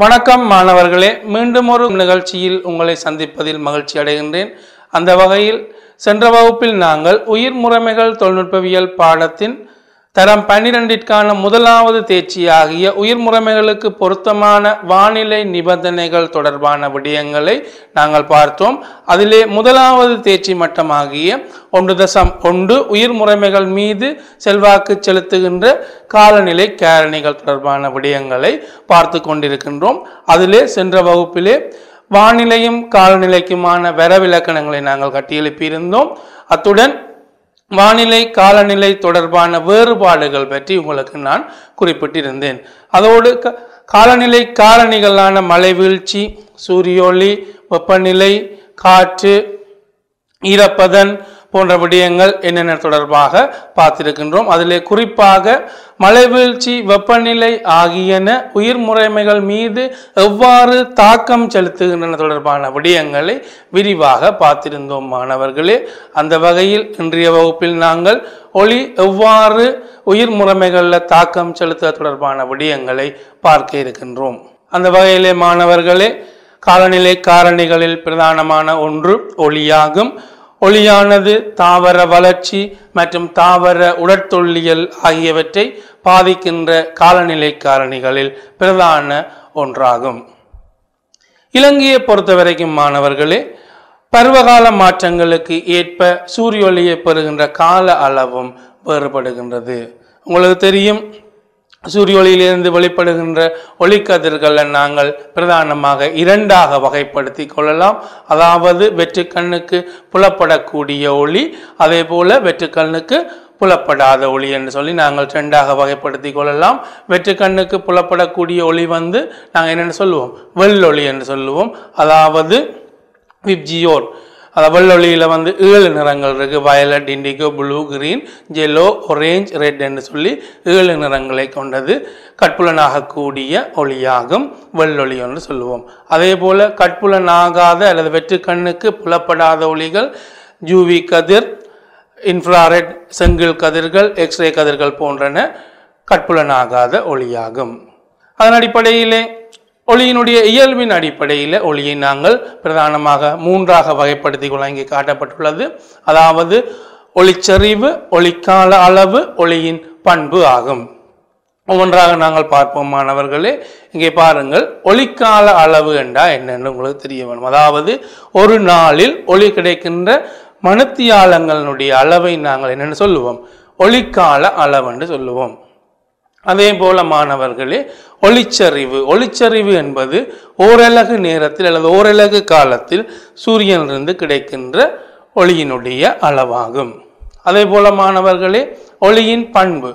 வணக்கம் மாணவர்களே மீண்டும் ஒரு நிகழ்ச்சியில் உங்களை சந்திப்பதில் மகிழ்ச்சி அடைகின்றேன் அந்த வகையில் சென்ற வகுப்பில் நாங்கள் உயிர் முறைமைகள் தொழில்நுட்பவியல் பாடத்தின் தரம் பன்னிரெண்டிற்கான முதலாவது தேர்ச்சியாகிய உயிர் முறைமைகளுக்கு பொருத்தமான வானிலை நிபந்தனைகள் தொடர்பான விடயங்களை நாங்கள் பார்த்தோம் அதிலே முதலாவது தேர்ச்சி மட்டமாகிய ஒன்று தசம் ஒன்று உயிர் முறைமைகள் மீது செல்வாக்கு செலுத்துகின்ற காலநிலை காரணிகள் தொடர்பான விடயங்களை பார்த்து கொண்டிருக்கின்றோம் அதிலே சென்ற வகுப்பிலே வானிலையும் காலநிலைக்குமான வரவிலக்கணங்களை நாங்கள் கட்டியெழுப்பியிருந்தோம் அத்துடன் வானிலை காலநிலை தொடர்பான வேறுபாடுகள் பற்றி உங்களுக்கு நான் குறிப்பிட்டிருந்தேன் அதோடு காலநிலை காரணிகளான மழை வீழ்ச்சி சூரியொளி வெப்பநிலை காற்று ஈரப்பதன் போன்ற விடயங்கள் என்னென்ன தொடர்பாக பார்த்திருக்கின்றோம் அதிலே குறிப்பாக வீழ்ச்சி வெப்பநிலை ஆகியன உயிர் முறைமைகள் மீது எவ்வாறு தாக்கம் செலுத்துகின்றன தொடர்பான விடயங்களை விரிவாக பார்த்திருந்தோம் மாணவர்களே அந்த வகையில் இன்றைய வகுப்பில் நாங்கள் ஒளி எவ்வாறு உயிர் முறைமைகளில் தாக்கம் செலுத்த தொடர்பான விடயங்களை பார்க்க இருக்கின்றோம் அந்த வகையிலே மாணவர்களே காலநிலை காரணிகளில் பிரதானமான ஒன்று ஒளியாகும் ஒளியானது தாவர வளர்ச்சி மற்றும் தாவர உடற்தொல்லியல் ஆகியவற்றை பாதிக்கின்ற காலநிலை காரணிகளில் பிரதான ஒன்றாகும் இலங்கையை பொறுத்த வரைக்கும் மாணவர்களே பருவகால மாற்றங்களுக்கு ஏற்ப சூரிய ஒளியை பெறுகின்ற கால அளவும் வேறுபடுகின்றது உங்களுக்கு தெரியும் சூரிய ஒளியிலிருந்து வெளிப்படுகின்ற ஒளிக்கதிர்களை நாங்கள் பிரதானமாக இரண்டாக வகைப்படுத்தி கொள்ளலாம் அதாவது வெற்றுக்கண்ணுக்கு புலப்படக்கூடிய ஒளி அதே போல வெற்றுக்கண்ணுக்கு புலப்படாத ஒளி என்று சொல்லி நாங்கள் ரெண்டாக வகைப்படுத்தி கொள்ளலாம் வெற்றுக்கண்ணுக்கு புலப்படக்கூடிய ஒளி வந்து நாங்கள் என்னென்னு சொல்லுவோம் வெள்ளொளி என்று சொல்லுவோம் அதாவது விப்ஜியோர் அந்த வெள்ளொலியில் வந்து ஏழு நிறங்கள் இருக்குது violet indigo blue green yellow orange red என்று சொல்லி ஏழு நிறங்களை கொண்டது கட்புலனாகக்கூடிய ஒளியாகும் வெள்ளொளி என்று சொல்லுவோம் அதே போல் கட்புலனாகாத அல்லது வெற்றுக்கண்ணுக்கு புலப்படாத ஒளிகள் ஜூவி கதிர் இன்ஃப்ராரெட் செங்கில் கதிர்கள் எக்ஸ்ரே கதிர்கள் போன்றன கட்புலனாகாத ஒளியாகும் அதன் அடிப்படையிலே ஒளியினுடைய இயல்பின் அடிப்படையில் ஒளியை நாங்கள் பிரதானமாக மூன்றாக வகைப்படுத்தி கொள்ள இங்கே காட்டப்பட்டுள்ளது அதாவது ஒளிச்சரிவு ஒளிக்கால அளவு ஒளியின் பண்பு ஆகும் ஒவ்வொன்றாக நாங்கள் பார்ப்போம் மாணவர்களே இங்கே பாருங்கள் ஒளிக்கால அளவு என்றா என்னென்னு உங்களுக்கு தெரிய வேணும் அதாவது ஒரு நாளில் ஒளி கிடைக்கின்ற மணத்தியாலங்களுடைய அளவை நாங்கள் என்னென்னு சொல்லுவோம் ஒளிக்கால அளவு என்று சொல்லுவோம் அதே போல மாணவர்களே ஒளிச்சரிவு ஒளிச்சரிவு என்பது ஓரலகு நேரத்தில் அல்லது ஓரலகு காலத்தில் சூரியனிலிருந்து கிடைக்கின்ற ஒளியினுடைய அளவாகும் அதே போல மாணவர்களே ஒளியின் பண்பு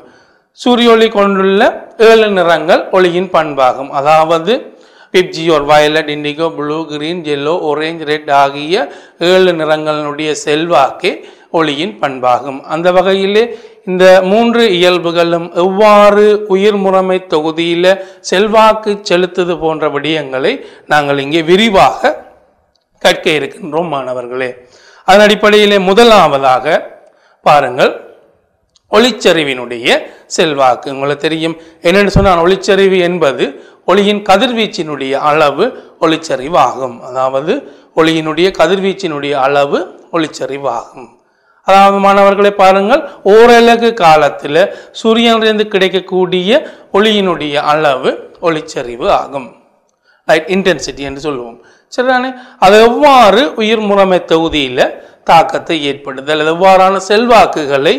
சூரிய ஒளி கொண்டுள்ள ஏழு நிறங்கள் ஒளியின் பண்பாகும் அதாவது பிப்ஜி ஒரு violet indigo blue green yellow orange red ஆகிய ஏழு நிறங்களினுடைய செல்வாக்கு ஒளியின் பண்பாகும் அந்த வகையிலே இந்த மூன்று இயல்புகளும் எவ்வாறு உயிர் முறைமை தொகுதியில் செல்வாக்கு செலுத்துது போன்ற விடயங்களை நாங்கள் இங்கே விரிவாக கற்க இருக்கின்றோம் மாணவர்களே அதன் அடிப்படையிலே முதலாவதாக பாருங்கள் ஒளிச்சரிவினுடைய செல்வாக்கு உங்களுக்கு தெரியும் என்னென்னு சொன்னால் ஒளிச்சரிவு என்பது ஒளியின் கதிர்வீச்சினுடைய அளவு ஒளிச்சரிவாகும் அதாவது ஒளியினுடைய கதிர்வீச்சினுடைய அளவு ஒளிச்சரிவாகும் அதாவது மாணவர்களை பாருங்கள் ஓரலகு காலத்தில் சூரியனிலிருந்து கிடைக்கக்கூடிய ஒளியினுடைய அளவு ஒளிச்சரிவு ஆகும் ரைட் இன்டென்சிட்டி என்று சொல்லுவோம் சரிதானே அது எவ்வாறு உயிர் முறைமை தொகுதியில் தாக்கத்தை ஏற்படுது அல்லது எவ்வாறான செல்வாக்குகளை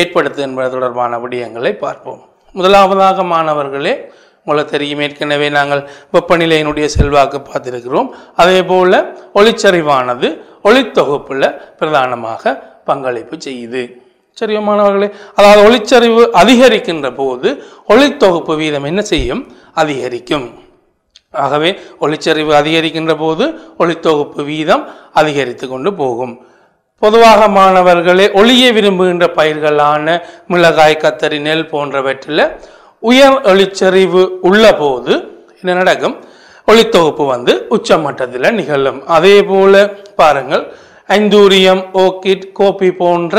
ஏற்படுத்து என்பது தொடர்பான விடயங்களை பார்ப்போம் முதலாவதாக மாணவர்களே உங்களுக்கு தெரியும் ஏற்கனவே நாங்கள் வெப்பநிலையினுடைய செல்வாக்கு பார்த்திருக்கிறோம் அதே போல் ஒளிச்சரிவானது ஒளித்தொகுப்பில் பிரதானமாக பங்களிப்பு செய்யுது சரியோ மாணவர்களே அதாவது ஒளிச்சரிவு அதிகரிக்கின்ற போது ஒளித்தொகுப்பு வீதம் என்ன செய்யும் அதிகரிக்கும் ஆகவே ஒளிச்சரிவு அதிகரிக்கின்ற போது ஒளித்தொகுப்பு வீதம் அதிகரித்து கொண்டு போகும் பொதுவாக மாணவர்களே ஒளிய விரும்புகின்ற பயிர்களான மிளகாய் கத்தரி நெல் போன்றவற்றில் உயர் ஒளிச்சரிவு உள்ள போது என்ன நடக்கும் ஒளித்தொகுப்பு வந்து உச்ச மட்டத்தில் நிகழும் அதே போல பாருங்கள் ஐந்தூரியம் ஓக்கிட் கோபி போன்ற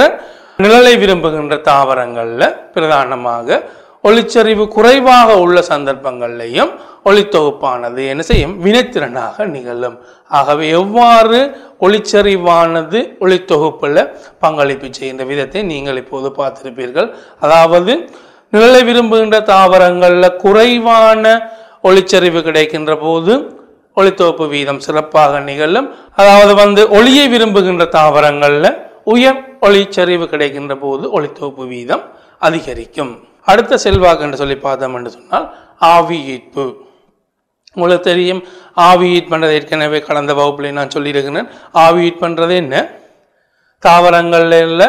நிழலை விரும்புகின்ற தாவரங்களில் பிரதானமாக ஒளிச்சரிவு குறைவாக உள்ள சந்தர்ப்பங்கள்லையும் ஒளித்தொகுப்பானது என்ன செய்யும் வினைத்திறனாக நிகழும் ஆகவே எவ்வாறு ஒளிச்சரிவானது ஒளித்தொகுப்பில் பங்களிப்பு செய்கின்ற விதத்தை நீங்கள் இப்போது பார்த்திருப்பீர்கள் அதாவது நிழலை விரும்புகின்ற தாவரங்களில் குறைவான ஒளிச்சரிவு கிடைக்கின்ற போது ஒளித்தோப்பு வீதம் சிறப்பாக நிகழும் அதாவது வந்து ஒளியை விரும்புகின்ற தாவரங்களில் உயர் ஒளிச்சரிவு கிடைக்கின்ற போது ஒளித்தோப்பு வீதம் அதிகரிக்கும் அடுத்த செல்வாக்கு என்று சொல்லி பார்த்தோம் என்று சொன்னால் ஆவி ஈர்ப்பு உங்களுக்கு தெரியும் ஆவி ஈட் பண்ணுறது ஏற்கனவே கடந்த வகுப்புல நான் சொல்லியிருக்கிறேன் ஆவி ஈட் பண்ணுறது என்ன தாவரங்களில்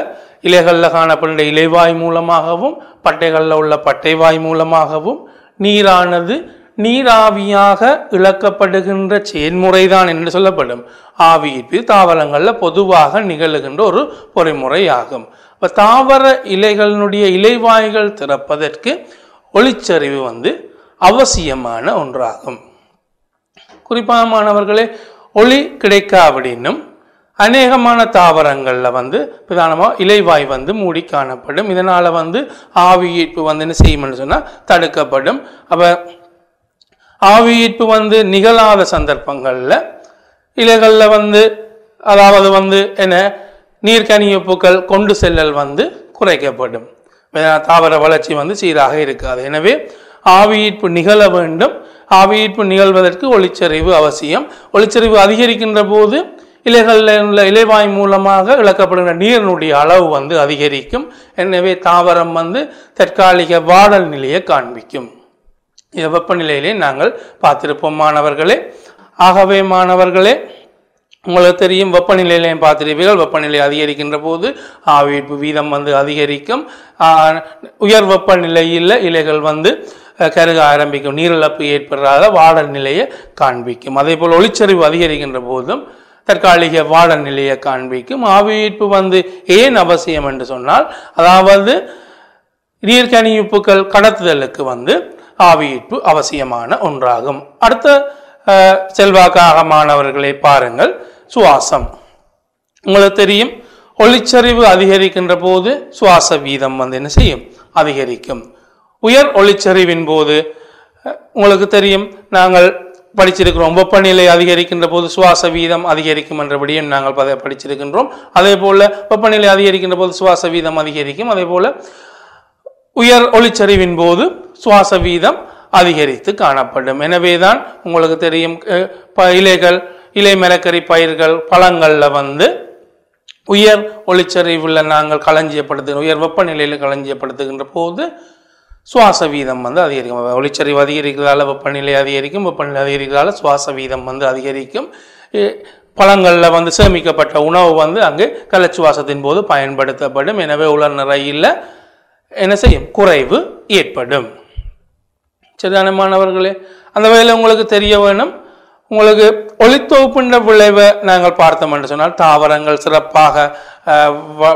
இலைகளில் காணப்படுகின்ற இலைவாய் மூலமாகவும் பட்டைகளில் உள்ள பட்டைவாய் மூலமாகவும் நீரானது நீராவியாக இழக்கப்படுகின்ற செயன்முறைதான் என்று சொல்லப்படும் ஆவியீர்ப்பு தாவரங்களில் பொதுவாக நிகழுகின்ற ஒரு பொறிமுறை ஆகும் இப்போ தாவர இலைகளினுடைய இலைவாய்கள் திறப்பதற்கு ஒளிச்சரிவு வந்து அவசியமான ஒன்றாகும் குறிப்பாக மாணவர்களே ஒளி கிடைக்காவிடனும் அநேகமான தாவரங்களில் வந்து பிரதானமாக இலைவாய் வந்து மூடி காணப்படும் இதனால் வந்து ஆவி ஈர்ப்பு வந்து என்ன செய்யும்னு சொன்னால் தடுக்கப்படும் அப்போ ஆவி ஈர்ப்பு வந்து நிகழாத சந்தர்ப்பங்களில் இலைகளில் வந்து அதாவது வந்து என்ன பூக்கள் கொண்டு செல்லல் வந்து குறைக்கப்படும் தாவர வளர்ச்சி வந்து சீராக இருக்காது எனவே ஈர்ப்பு நிகழ வேண்டும் ஈர்ப்பு நிகழ்வதற்கு ஒளிச்சரிவு அவசியம் ஒளிச்சரிவு அதிகரிக்கின்ற போது இலைகளில் உள்ள இலைவாய் மூலமாக இழக்கப்படுகிற நீரினுடைய அளவு வந்து அதிகரிக்கும் எனவே தாவரம் வந்து தற்காலிக வாடல் நிலையை காண்பிக்கும் வெப்பநிலையிலே நாங்கள் பார்த்திருப்போம் மாணவர்களே ஆகவே மாணவர்களே உங்களுக்கு தெரியும் வெப்பநிலையிலையும் பார்த்திருப்பீர்கள் வெப்பநிலை அதிகரிக்கின்ற போது ஆவிப்பு வீதம் வந்து அதிகரிக்கும் உயர் வெப்பநிலையில் இலைகள் வந்து கருக ஆரம்பிக்கும் நீரிழப்பு ஏற்படாத வாடல் நிலையை காண்பிக்கும் அதே போல் ஒளிச்சரிவு அதிகரிக்கின்ற போதும் தற்காலிக வாட நிலையை காண்பிக்கும் ஆவியீர்ப்பு வந்து ஏன் அவசியம் என்று சொன்னால் அதாவது நீர்க்கணிப்புகள் கடத்துதலுக்கு வந்து ஆவியீர்ப்பு அவசியமான ஒன்றாகும் அடுத்த மாணவர்களை பாருங்கள் சுவாசம் உங்களுக்கு தெரியும் ஒளிச்சரிவு அதிகரிக்கின்ற போது சுவாச வீதம் வந்து என்ன செய்யும் அதிகரிக்கும் உயர் ஒளிச்சரிவின் போது உங்களுக்கு தெரியும் நாங்கள் படிச்சிருக்கிறோம் வெப்பநிலை அதிகரிக்கின்ற போது சுவாச வீதம் அதிகரிக்கும் என்றபடியும் நாங்கள் பதை படிச்சிருக்கின்றோம் அதே போல் வெப்பநிலை அதிகரிக்கின்ற போது சுவாச வீதம் அதிகரிக்கும் அதே போல் உயர் ஒளிச்சரிவின் போது சுவாச வீதம் அதிகரித்து காணப்படும் எனவே தான் உங்களுக்கு தெரியும் இலைகள் இலை மரக்கறி பயிர்கள் பழங்களில் வந்து உயர் ஒளிச்சரிவில் நாங்கள் களஞ்சியப்படுத்துகிற உயர் வெப்பநிலையில் களஞ்சியப்படுத்துகின்ற போது சுவாச வீதம் வந்து அதிகரிக்கும் ஒளிச்சரிவு அதிகரிக்கிறதால வெப்பநிலை அதிகரிக்கும் வெப்பநிலை அதிகரிக்கிறதால சுவாச வீதம் வந்து அதிகரிக்கும் பழங்களில் வந்து சேமிக்கப்பட்ட உணவு வந்து அங்கு கலச்சுவாசத்தின் போது பயன்படுத்தப்படும் எனவே உலர் நிறையில் என்ன செய்யும் குறைவு ஏற்படும் சரிதான மாணவர்களே அந்த வேலை உங்களுக்கு தெரிய வேணும் உங்களுக்கு ஒளித்தொகுப்புன்ற விளைவை நாங்கள் பார்த்தோம் என்று சொன்னால் தாவரங்கள் சிறப்பாக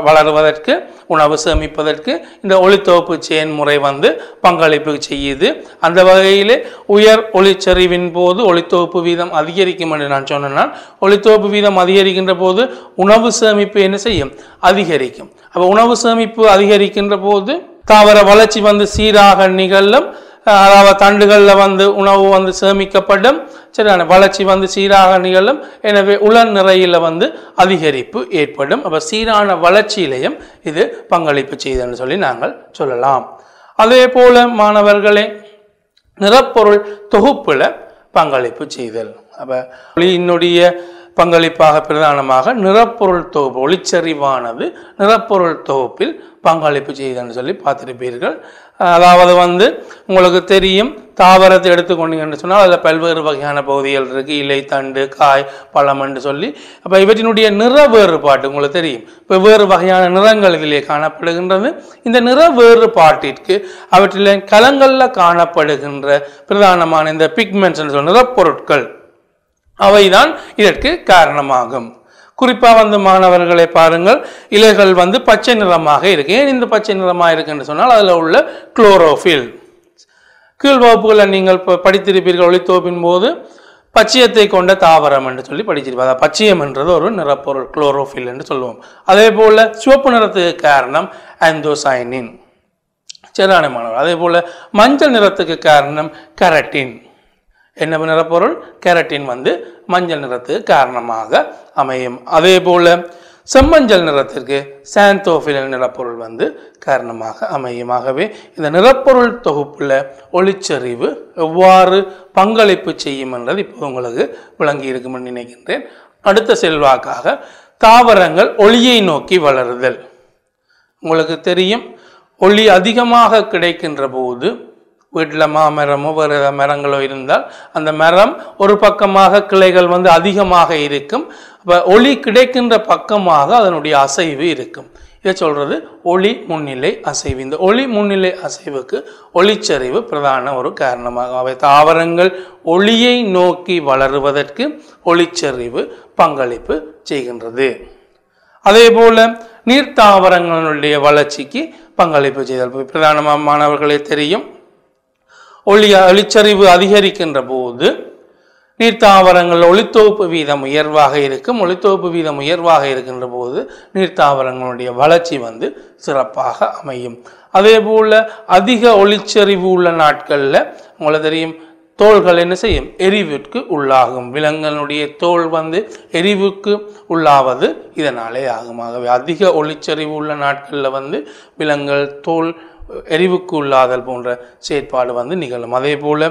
வளருவதற்கு உணவு சேமிப்பதற்கு இந்த ஒளித்தொகுப்பு செயன்முறை வந்து பங்களிப்பு செய்யுது அந்த வகையில் உயர் ஒளிச்சரிவின் போது ஒளித்தொகுப்பு வீதம் அதிகரிக்கும் என்று நான் சொன்னால் ஒளித்தொகுப்பு வீதம் அதிகரிக்கின்ற போது உணவு சேமிப்பு என்ன செய்யும் அதிகரிக்கும் அப்போ உணவு சேமிப்பு அதிகரிக்கின்ற போது தாவர வளர்ச்சி வந்து சீராக நிகழும் அதாவது தண்டுகளில் வந்து உணவு வந்து சேமிக்கப்படும் சரியான வளர்ச்சி வந்து சீராக நிகழும் எனவே உலர் நிறையில் வந்து அதிகரிப்பு ஏற்படும் அப்போ சீரான வளர்ச்சியிலையும் இது பங்களிப்பு செய்தன்னு சொல்லி நாங்கள் சொல்லலாம் அதே போல மாணவர்களே நிறப்பொருள் தொகுப்பில் பங்களிப்பு செய்தல் அப்போ ஒளியினுடைய பங்களிப்பாக பிரதானமாக நிறப்பொருள் தொகுப்பு ஒளிச்சரிவானது நிறப்பொருள் தொகுப்பில் பங்களிப்பு செய்தன்னு சொல்லி பார்த்துருப்பீர்கள் அதாவது வந்து உங்களுக்கு தெரியும் தாவரத்தை எடுத்துக்கொண்டீங்கன்னு சொன்னால் அதில் பல்வேறு வகையான பகுதிகள் இருக்குது இலை தண்டு காய் பழம் சொல்லி அப்போ இவற்றினுடைய நிற வேறுபாட்டு உங்களுக்கு தெரியும் வெவ்வேறு வகையான நிறங்கள் இதிலே காணப்படுகின்றது இந்த நிற வேறுபாட்டிற்கு அவற்றில் களங்களில் காணப்படுகின்ற பிரதானமான இந்த பிக்மெண்ட்ஸ் சொல்லி நிறப்பொருட்கள் அவைதான் இதற்கு காரணமாகும் குறிப்பாக வந்து மாணவர்களை பாருங்கள் இலைகள் வந்து பச்சை நிறமாக இருக்கு ஏன் இந்த பச்சை நிறமாக இருக்குன்னு சொன்னால் அதில் உள்ள குளோரோஃபில் கீழ் வகுப்புகளை நீங்கள் இப்போ படித்திருப்பீர்கள் ஒளித்தோப்பின் போது பச்சையத்தை கொண்ட தாவரம் என்று சொல்லி படிச்சிருப்பாங்க பச்சையம் என்றது ஒரு நிறப்பொருள் குளோரோஃபில் என்று சொல்லுவோம் அதே போல் சிவப்பு நிறத்துக்கு காரணம் ஆந்தோசைனின் சரியான மாணவர் அதே போல் மஞ்சள் நிறத்துக்கு காரணம் கரட்டின் என்ன நிறப்பொருள் கேரட்டின் வந்து மஞ்சள் நிறத்துக்கு காரணமாக அமையும் அதே போல் செம்மஞ்சள் நிறத்திற்கு சாந்தோஃபில் நிறப்பொருள் வந்து காரணமாக அமையுமாகவே இந்த நிறப்பொருள் தொகுப்பில் ஒளிச்சரிவு எவ்வாறு பங்களிப்பு செய்யும் என்றது இப்போ உங்களுக்கு விளங்கி இருக்கும்னு நினைக்கின்றேன் அடுத்த செல்வாக்காக தாவரங்கள் ஒளியை நோக்கி வளருதல் உங்களுக்கு தெரியும் ஒளி அதிகமாக கிடைக்கின்ற போது வீட்டில் மாமரமோ வேறு மரங்களோ இருந்தால் அந்த மரம் ஒரு பக்கமாக கிளைகள் வந்து அதிகமாக இருக்கும் அப்போ ஒளி கிடைக்கின்ற பக்கமாக அதனுடைய அசைவு இருக்கும் இதை சொல்கிறது ஒளி முன்னிலை அசைவு இந்த ஒளி முன்னிலை அசைவுக்கு ஒளிச்சரிவு பிரதான ஒரு காரணமாக அவை தாவரங்கள் ஒளியை நோக்கி வளருவதற்கு ஒளிச்சரிவு பங்களிப்பு செய்கின்றது அதே போல் நீர்த்தாவரங்களுடைய வளர்ச்சிக்கு பங்களிப்பு செய்தல் பிரதானமாக மாணவர்களே தெரியும் ஒளி ஒளிச்சரிவு அதிகரிக்கின்ற போது நீர் தாவரங்கள் ஒளித்தொகுப்பு வீதம் உயர்வாக இருக்கும் ஒளித்தொகுப்பு வீதம் உயர்வாக இருக்கின்ற போது நீர் தாவரங்களுடைய வளர்ச்சி வந்து சிறப்பாக அமையும் அதே போல் அதிக ஒளிச்சரிவு உள்ள நாட்களில் உங்களை தெரியும் தோள்கள் என்ன செய்யும் எரிவுக்கு உள்ளாகும் விலங்குகளுடைய தோல் வந்து எரிவுக்கு உள்ளாவது இதனாலே ஆகும் ஆகவே அதிக ஒளிச்சரிவு உள்ள நாட்களில் வந்து விலங்குகள் தோல் எரிவுக்கு உள்ளாதல் போன்ற செயற்பாடு வந்து நிகழும் அதே போல்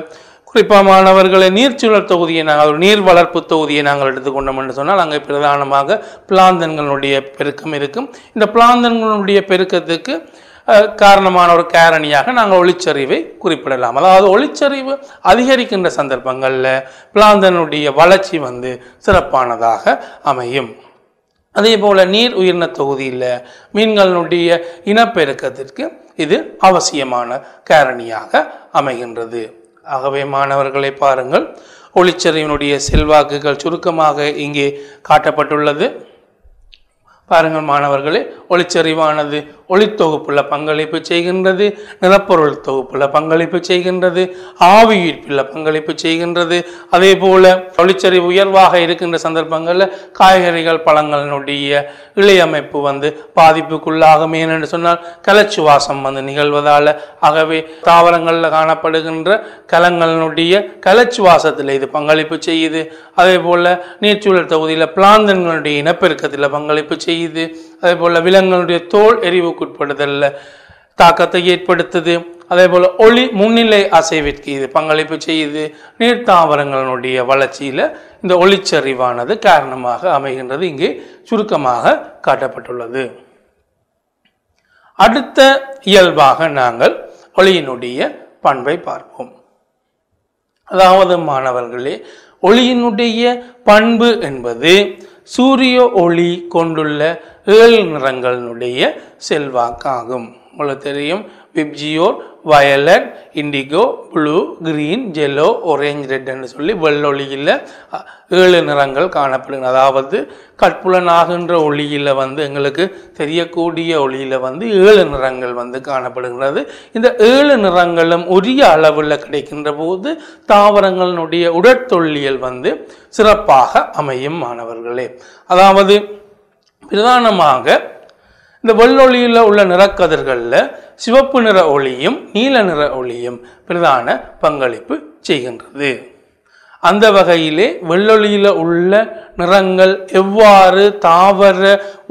குறிப்பாக மாணவர்களை நீர்ச்சுழல் தொகுதியை நாங்கள் ஒரு நீர் வளர்ப்பு தொகுதியை நாங்கள் எடுத்துக்கொண்டோம் என்று சொன்னால் அங்கே பிரதானமாக பிளாந்தன்களுடைய பெருக்கம் இருக்கும் இந்த பிளாந்தன்களுடைய பெருக்கத்துக்கு காரணமான ஒரு காரணியாக நாங்கள் ஒளிச்சரிவை குறிப்பிடலாம் அதாவது ஒளிச்சரிவு அதிகரிக்கின்ற சந்தர்ப்பங்களில் பிளாந்தனுடைய வளர்ச்சி வந்து சிறப்பானதாக அமையும் அதே போல் நீர் உயிரின தொகுதியில் மீன்களுடைய இனப்பெருக்கத்திற்கு இது அவசியமான காரணியாக அமைகின்றது ஆகவே மாணவர்களை பாருங்கள் ஒளிச்சரிவினுடைய செல்வாக்குகள் சுருக்கமாக இங்கே காட்டப்பட்டுள்ளது பாருங்கள் மாணவர்களே ஒளிச்சரிவானது ஒளித்தொகுப்பில் பங்களிப்பு செய்கின்றது நிலப்பொருள் தொகுப்பில் பங்களிப்பு செய்கின்றது ஆவியீர்ப்பில் பங்களிப்பு செய்கின்றது அதே போல் ஒளிச்சரி உயர்வாக இருக்கின்ற சந்தர்ப்பங்களில் காய்கறிகள் பழங்களினுடைய இழையமைப்பு வந்து பாதிப்புக்குள்ளாகும் ஏனென்று சொன்னால் கலச்சு வாசம் வந்து நிகழ்வதால் ஆகவே தாவரங்களில் காணப்படுகின்ற கலங்களினுடைய கலச்சு வாசத்தில் இது பங்களிப்பு செய்யுது அதே போல் நீர்ச்சூழல் தொகுதியில் பிளாந்தன்களுடைய இனப்பெருக்கத்தில் பங்களிப்பு செய்யுது அதே போல் விலங்குகளுடைய தோல் எரிவுக்குட்படுதல் தாக்கத்தை ஏற்படுத்துது அதே போல் ஒளி முன்னிலை அசைவிற்கு இது பங்களிப்பு செய்யுது நீர் தாவரங்களுடைய வளர்ச்சியில் இந்த ஒளிச்சரிவானது காரணமாக அமைகின்றது இங்கே சுருக்கமாக காட்டப்பட்டுள்ளது அடுத்த இயல்பாக நாங்கள் ஒளியினுடைய பண்பை பார்ப்போம் அதாவது மாணவர்களே ஒளியினுடைய பண்பு என்பது சூரிய ஒளி கொண்டுள்ள ஏழு நிறங்களினுடைய செல்வாக்காகும் உங்களுக்கு தெரியும் VIBGYOR violet indigo blue green yellow orange ரெட்னு சொல்லி வெள்ளொளியில் ஏழு நிறங்கள் காணப்படுகிறது அதாவது கற்புலன் ஆகின்ற ஒளியில் வந்து எங்களுக்கு தெரியக்கூடிய ஒளியில் வந்து ஏழு நிறங்கள் வந்து காணப்படுகிறது இந்த ஏழு நிறங்களும் உரிய அளவில் கிடைக்கின்ற போது தாவரங்களினுடைய உடற்தொல்லியல் வந்து சிறப்பாக அமையும் மாணவர்களே அதாவது பிரதானமாக இந்த வெள்ளொளியில் உள்ள நிறக்கதிர்களில் சிவப்பு நிற ஒளியும் நீல நிற ஒளியும் பிரதான பங்களிப்பு செய்கின்றது அந்த வகையிலே வெள்ளொளியில் உள்ள நிறங்கள் எவ்வாறு தாவர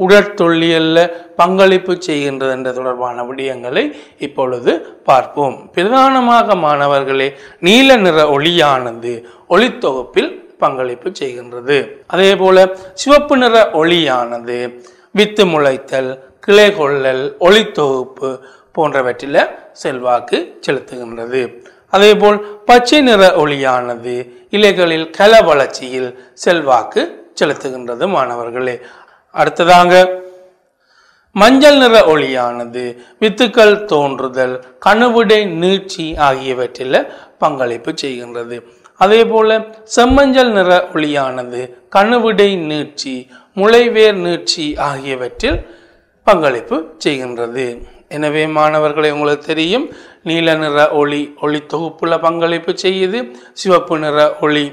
உடற்தொல்லியல்ல பங்களிப்பு செய்கின்றது என்ற தொடர்பான விடயங்களை இப்பொழுது பார்ப்போம் பிரதானமாக மாணவர்களே நீல நிற ஒளியானது ஒளித்தொகுப்பில் பங்களிப்பு செய்கின்றது அதே போல சிவப்பு நிற ஒளியானது வித்து முளைத்தல் கிளை கொள்ளல் ஒளி தொகுப்பு போன்றவற்றில் செல்வாக்கு செலுத்துகின்றது அதேபோல் பச்சை நிற ஒளியானது இலைகளில் கல வளர்ச்சியில் செல்வாக்கு செலுத்துகின்றது மாணவர்களே அடுத்ததாங்க மஞ்சள் நிற ஒளியானது வித்துக்கள் தோன்றுதல் கனவுடை நீட்சி ஆகியவற்றில் பங்களிப்பு செய்கின்றது அதே போல செம்மஞ்சள் நிற ஒளியானது கணுவிடை நீட்சி முளைவேர் நீட்சி ஆகியவற்றில் பங்களிப்பு செய்கின்றது எனவே மாணவர்களை உங்களுக்கு தெரியும் நீல நிற ஒளி ஒளி தொகுப்புல பங்களிப்பு செய்யுது சிவப்பு நிற ஒளி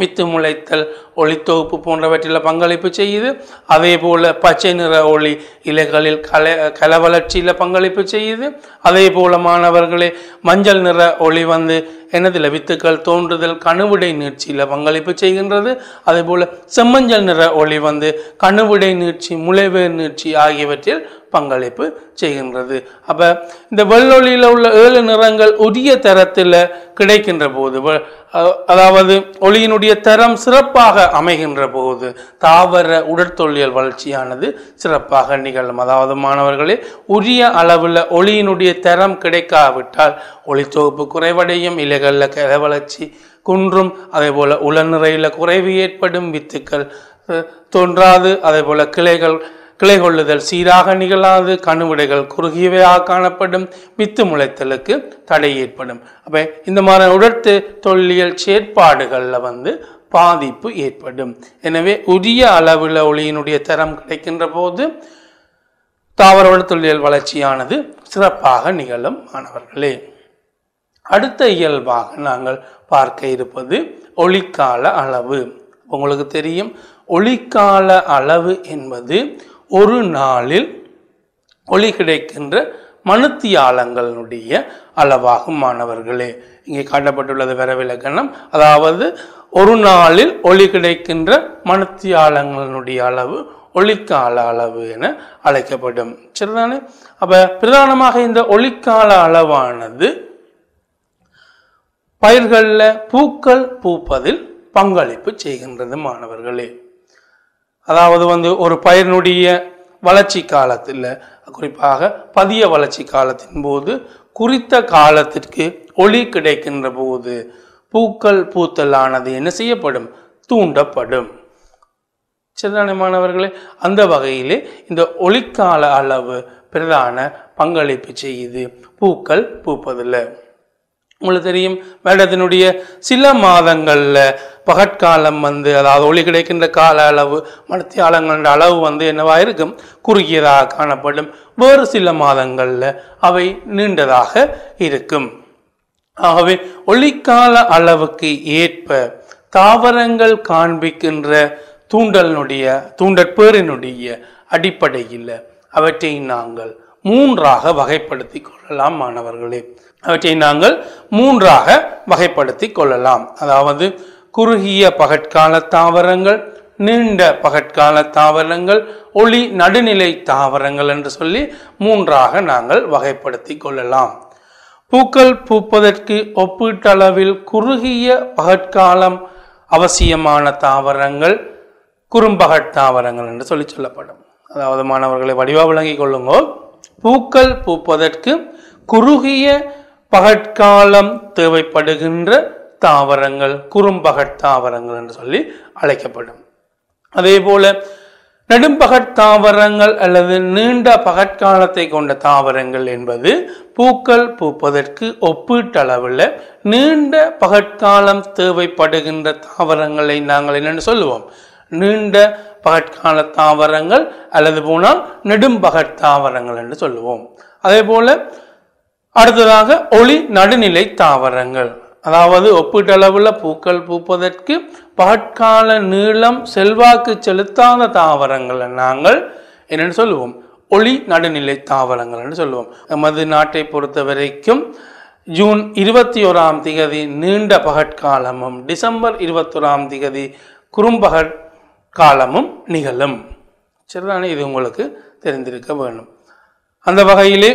வித்து முளைத்தல் ஒளித்தொகுப்பு போன்றவற்றில் பங்களிப்பு செய்யுது அதே போல் பச்சை நிற ஒளி இலைகளில் கலை கல வளர்ச்சியில் பங்களிப்பு செய்யுது அதே போல் மாணவர்களே மஞ்சள் நிற ஒளி வந்து எனது லவித்துக்கள் தோன்றுதல் கனவுடை நீட்சியில் பங்களிப்பு செய்கின்றது அதேபோல் செம்மஞ்சள் நிற ஒளி வந்து கனவுடை நீட்சி முளைவேர் நீட்சி ஆகியவற்றில் பங்களிப்பு செய்கின்றது அப்போ இந்த வெள்ளொலியில் உள்ள ஏழு நிறங்கள் உரிய தரத்தில் கிடைக்கின்ற போது அதாவது ஒளியினுடைய தரம் சிறப்பாக அமைகின்ற போது தாவர உடற்தொழியல் வளர்ச்சியானது சிறப்பாக நிகழும் அதாவது மாணவர்களே உரிய அளவில் ஒளியினுடைய தரம் கிடைக்காவிட்டால் ஒளி தொகுப்பு குறைவடையும் இலக விதைகளில் கிளை வளர்ச்சி குன்றும் அதே போல் உளநிறையில் குறைவு ஏற்படும் வித்துக்கள் தோன்றாது அதே போல் கிளைகள் கிளை கொள்ளுதல் சீராக நிகழாது கணுவிடைகள் குறுகியவையாக காணப்படும் வித்து முளைத்தலுக்கு தடை ஏற்படும் அப்போ இந்த மாதிரி உடற்று தொல்லியல் செயற்பாடுகளில் வந்து பாதிப்பு ஏற்படும் எனவே உரிய அளவில் ஒளியினுடைய தரம் கிடைக்கின்ற போது தாவர தொல்லியல் வளர்ச்சியானது சிறப்பாக நிகழும் மாணவர்களே அடுத்த இயல்பாக நாங்கள் பார்க்க இருப்பது ஒளிக்கால அளவு உங்களுக்கு தெரியும் ஒளிக்கால அளவு என்பது ஒரு நாளில் ஒளி கிடைக்கின்ற மனுத்தியாலங்களுடைய அளவாகும் மாணவர்களே இங்கே காட்டப்பட்டுள்ளது விளக்கணம் அதாவது ஒரு நாளில் ஒளி கிடைக்கின்ற மனுத்தியாலங்களுடைய அளவு ஒளிக்கால அளவு என அழைக்கப்படும் சரிதானே அப்போ பிரதானமாக இந்த ஒளிக்கால அளவானது பயிர்களில் பூக்கள் பூப்பதில் பங்களிப்பு செய்கின்றது மாணவர்களே அதாவது வந்து ஒரு பயிரினுடைய வளர்ச்சி காலத்தில் குறிப்பாக பதிய வளர்ச்சி காலத்தின் போது குறித்த காலத்திற்கு ஒளி கிடைக்கின்ற போது பூக்கள் பூத்தலானது என்ன செய்யப்படும் தூண்டப்படும் சரிதானே மாணவர்களே அந்த வகையிலே இந்த ஒளிக்கால அளவு பிரதான பங்களிப்பு செய்யுது பூக்கள் பூப்பதில்லை உங்களுக்கு தெரியும் வேடத்தினுடைய சில மாதங்களில் பகற்காலம் வந்து அதாவது ஒளி கிடைக்கின்ற கால அளவு மனத்தியாலங்களின் அளவு வந்து என்னவா இருக்கும் குறுகியதாக காணப்படும் வேறு சில மாதங்களில் அவை நீண்டதாக இருக்கும் ஆகவே ஒளிக்கால அளவுக்கு ஏற்ப தாவரங்கள் காண்பிக்கின்ற தூண்டலினுடைய தூண்டற்பேரினுடைய அடிப்படையில் அவற்றை நாங்கள் மூன்றாக வகைப்படுத்தி கொள்ளலாம் மாணவர்களே அவற்றை நாங்கள் மூன்றாக வகைப்படுத்தி கொள்ளலாம் அதாவது குறுகிய பகற்கால தாவரங்கள் நீண்ட பகற்கால தாவரங்கள் ஒளி நடுநிலை தாவரங்கள் என்று சொல்லி மூன்றாக நாங்கள் வகைப்படுத்தி கொள்ளலாம் பூக்கள் பூப்பதற்கு ஒப்பீட்டளவில் குறுகிய பகற்காலம் அவசியமான தாவரங்கள் குறும்பகட் தாவரங்கள் என்று சொல்லி சொல்லப்படும் அதாவது மாணவர்களை வடிவா விளங்கிக் கொள்ளுங்கோ பூக்கள் பூப்பதற்கு குறுகிய பகட்காலம் தேவைப்படுகின்ற தாவரங்கள் குறும்பகட் தாவரங்கள் என்று சொல்லி அழைக்கப்படும் அதே போல நடும்பகட் தாவரங்கள் அல்லது நீண்ட பகட்காலத்தை கொண்ட தாவரங்கள் என்பது பூக்கள் பூப்பதற்கு ஒப்பீட்டளவில் நீண்ட பகட்காலம் தேவைப்படுகின்ற தாவரங்களை நாங்கள் என்னென்னு சொல்லுவோம் நீண்ட பகட்கால தாவரங்கள் அல்லது போனால் நெடும்பகட் தாவரங்கள் என்று சொல்லுவோம் அதே போல அடுத்ததாக ஒளி நடுநிலை தாவரங்கள் அதாவது ஒப்பீட்டளவில் பூக்கள் பூப்பதற்கு பாட்கால நீளம் செல்வாக்கு செலுத்தாத தாவரங்களை நாங்கள் என்னென்னு சொல்லுவோம் ஒளி நடுநிலை தாவரங்கள் என்று சொல்லுவோம் நமது நாட்டை பொறுத்த வரைக்கும் ஜூன் இருபத்தி ஓராம் திகதி நீண்ட பகற்காலமும் டிசம்பர் இருபத்தொராம் திகதி குறும்பகற் காலமும் நிகழும் சரிதானே இது உங்களுக்கு தெரிந்திருக்க வேண்டும் அந்த வகையிலே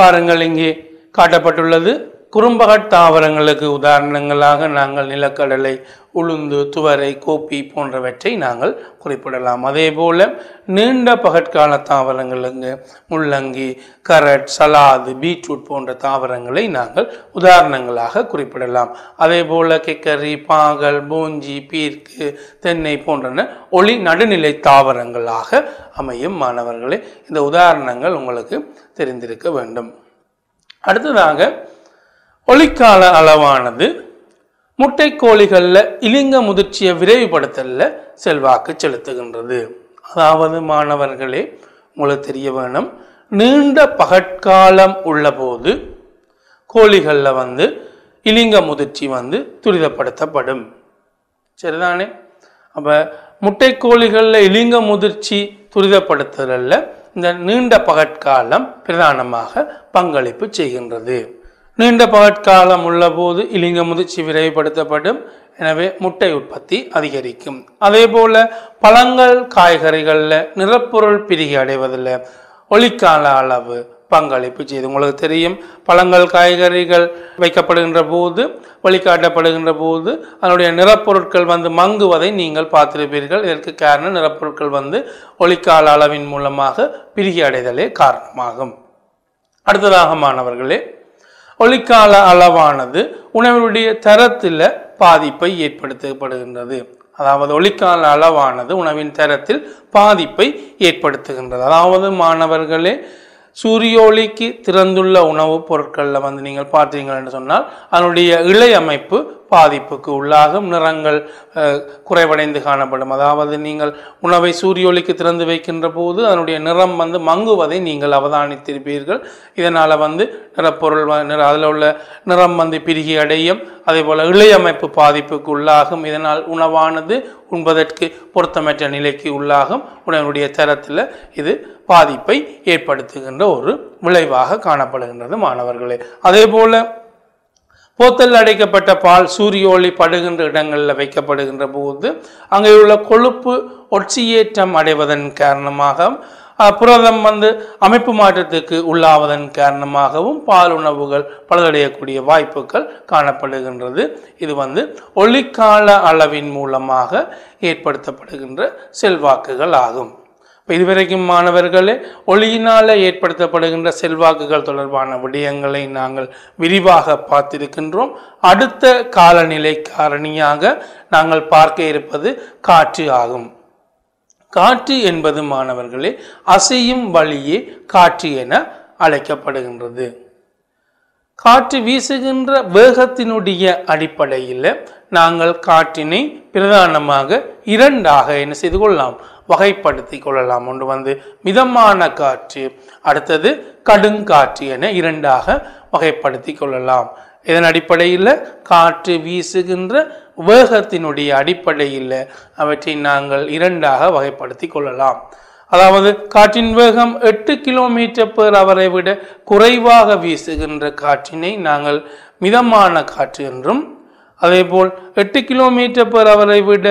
பாருங்கள் இங்கே காட்டப்பட்டுள்ளது குறும்பகட் தாவரங்களுக்கு உதாரணங்களாக நாங்கள் நிலக்கடலை உளுந்து துவரை கோப்பி போன்றவற்றை நாங்கள் குறிப்பிடலாம் அதே போல் நீண்ட பகற்கால தாவரங்களுக்கு முள்ளங்கி கரட் சலாது பீட்ரூட் போன்ற தாவரங்களை நாங்கள் உதாரணங்களாக குறிப்பிடலாம் அதே போல் கிக்கரி பாகல் பூஞ்சி பீர்க்கு தென்னை போன்றன ஒளி நடுநிலை தாவரங்களாக அமையும் மாணவர்களே இந்த உதாரணங்கள் உங்களுக்கு தெரிந்திருக்க வேண்டும் அடுத்ததாக ஒளிக்கால அளவானது முட்டைக்கோழிகளில் இலிங்க முதிர்ச்சியை விரைவுபடுத்தலில் செல்வாக்கு செலுத்துகின்றது அதாவது மாணவர்களே உங்களுக்கு தெரிய வேணும் நீண்ட பகற்காலம் உள்ளபோது கோழிகளில் வந்து இலிங்க முதிர்ச்சி வந்து துரிதப்படுத்தப்படும் சரிதானே அப்போ முட்டைக்கோழிகளில் இலிங்க முதிர்ச்சி துரிதப்படுத்துதலில் இந்த நீண்ட பகற்காலம் பிரதானமாக பங்களிப்பு செய்கின்றது நீண்ட பகற்காலம் உள்ளபோது முதிர்ச்சி விரைவுபடுத்தப்படும் எனவே முட்டை உற்பத்தி அதிகரிக்கும் அதே போல பழங்கள் காய்கறிகளில் நிறப்பொருள் பிரிகை அடைவதில் ஒளிக்கால அளவு பங்களிப்பு செய்து உங்களுக்கு தெரியும் பழங்கள் காய்கறிகள் வைக்கப்படுகின்ற போது வழிகாட்டப்படுகின்ற போது அதனுடைய நிறப்பொருட்கள் வந்து மங்குவதை நீங்கள் பார்த்திருப்பீர்கள் இதற்கு காரணம் நிறப்பொருட்கள் வந்து ஒளிக்கால அளவின் மூலமாக பிரிகி அடைதலே காரணமாகும் அடுத்ததாக மாணவர்களே ஒளிக்கால அளவானது உணவினுடைய தரத்தில் பாதிப்பை ஏற்படுத்தப்படுகின்றது அதாவது ஒளிக்கால அளவானது உணவின் தரத்தில் பாதிப்பை ஏற்படுத்துகின்றது அதாவது மாணவர்களே சூரிய ஒளிக்கு திறந்துள்ள உணவுப் பொருட்களில் வந்து நீங்கள் என்று சொன்னால் அதனுடைய இலை அமைப்பு பாதிப்புக்கு உள்ளாகும் நிறங்கள் குறைவடைந்து காணப்படும் அதாவது நீங்கள் உணவை சூரியொலிக்கு திறந்து வைக்கின்ற போது அதனுடைய நிறம் வந்து மங்குவதை நீங்கள் அவதானித்திருப்பீர்கள் இதனால் வந்து நிறப்பொருள் நிற அதில் உள்ள நிறம் வந்து பிரிகி அடையும் அதே போல் இழையமைப்பு பாதிப்புக்கு உள்ளாகும் இதனால் உணவானது உண்பதற்கு பொருத்தமற்ற நிலைக்கு உள்ளாகும் உடனுடைய தரத்தில் இது பாதிப்பை ஏற்படுத்துகின்ற ஒரு விளைவாக காணப்படுகின்றது மாணவர்களே அதே போல் போத்தல் அடைக்கப்பட்ட பால் சூரிய ஒளி படுகின்ற இடங்களில் வைக்கப்படுகின்ற போது அங்கே உள்ள கொழுப்பு ஒட்சியேற்றம் அடைவதன் காரணமாக புரதம் வந்து அமைப்பு மாற்றத்துக்கு உள்ளாவதன் காரணமாகவும் பால் உணவுகள் பலதடையக்கூடிய வாய்ப்புகள் காணப்படுகின்றது இது வந்து ஒளிக்கால அளவின் மூலமாக ஏற்படுத்தப்படுகின்ற செல்வாக்குகள் ஆகும் இதுவரைக்கும் மாணவர்களே ஒளியினால் ஏற்படுத்தப்படுகின்ற செல்வாக்குகள் தொடர்பான விடயங்களை நாங்கள் விரிவாக பார்த்திருக்கின்றோம் அடுத்த காலநிலை காரணியாக நாங்கள் பார்க்க இருப்பது காற்று ஆகும் காற்று என்பது மாணவர்களே அசையும் வழியே காற்று என அழைக்கப்படுகின்றது காற்று வீசுகின்ற வேகத்தினுடைய அடிப்படையில் நாங்கள் காற்றினை பிரதானமாக இரண்டாக என்ன செய்து கொள்ளலாம் வகைப்படுத்தி கொள்ளலாம் ஒன்று வந்து மிதமான காற்று அடுத்தது கடுங்காற்று என இரண்டாக வகைப்படுத்தி கொள்ளலாம் இதன் அடிப்படையில் காற்று வீசுகின்ற வேகத்தினுடைய அடிப்படையில் அவற்றை நாங்கள் இரண்டாக வகைப்படுத்தி கொள்ளலாம் அதாவது காற்றின் வேகம் எட்டு கிலோமீட்டர் பேர் அவரை விட குறைவாக வீசுகின்ற காற்றினை நாங்கள் மிதமான காற்று என்றும் அதேபோல் எட்டு கிலோமீட்டர் பேர் அவரை விட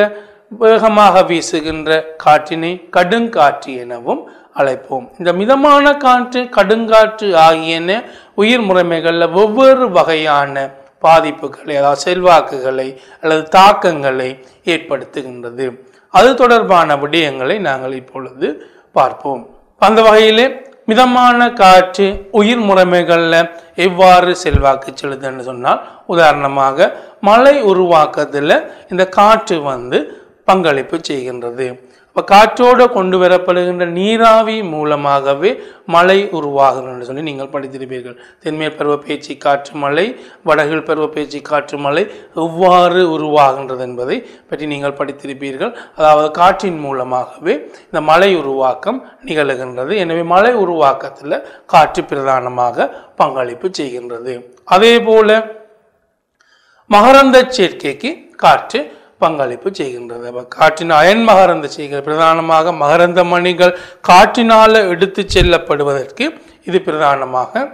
வேகமாக வீசுகின்ற காற்றினை கடுங்காற்று எனவும் அழைப்போம் இந்த மிதமான காற்று கடுங்காற்று ஆகியன உயிர் முறைமைகளில் ஒவ்வொரு வகையான பாதிப்புகளை அதாவது செல்வாக்குகளை அல்லது தாக்கங்களை ஏற்படுத்துகின்றது அது தொடர்பான விடயங்களை நாங்கள் இப்பொழுது பார்ப்போம் அந்த வகையிலே மிதமான காற்று உயிர் முறைமைகளில் எவ்வாறு செல்வாக்கு செலுத்துன்னு சொன்னால் உதாரணமாக மழை உருவாக்கத்தில் இந்த காற்று வந்து பங்களிப்பு செய்கின்றது இப்போ காற்றோடு கொண்டு வரப்படுகின்ற நீராவி மூலமாகவே மழை உருவாகிறது சொல்லி நீங்கள் படித்திருப்பீர்கள் தென்மேற் பேச்சு காற்று மழை வடகில் பருவப்பேச்சு காற்று மழை எவ்வாறு உருவாகின்றது என்பதை பற்றி நீங்கள் படித்திருப்பீர்கள் அதாவது காற்றின் மூலமாகவே இந்த மழை உருவாக்கம் நிகழுகின்றது எனவே மழை உருவாக்கத்தில் காற்று பிரதானமாக பங்களிப்பு செய்கின்றது அதே போல மகரந்த சேர்க்கைக்கு காற்று பங்களிப்பு செய்கின்றது அப்போ காற்றின் அயன் மகரந்த செய்கிற பிரதானமாக மகரந்த மணிகள் காற்றினால் எடுத்து செல்லப்படுவதற்கு இது பிரதானமாக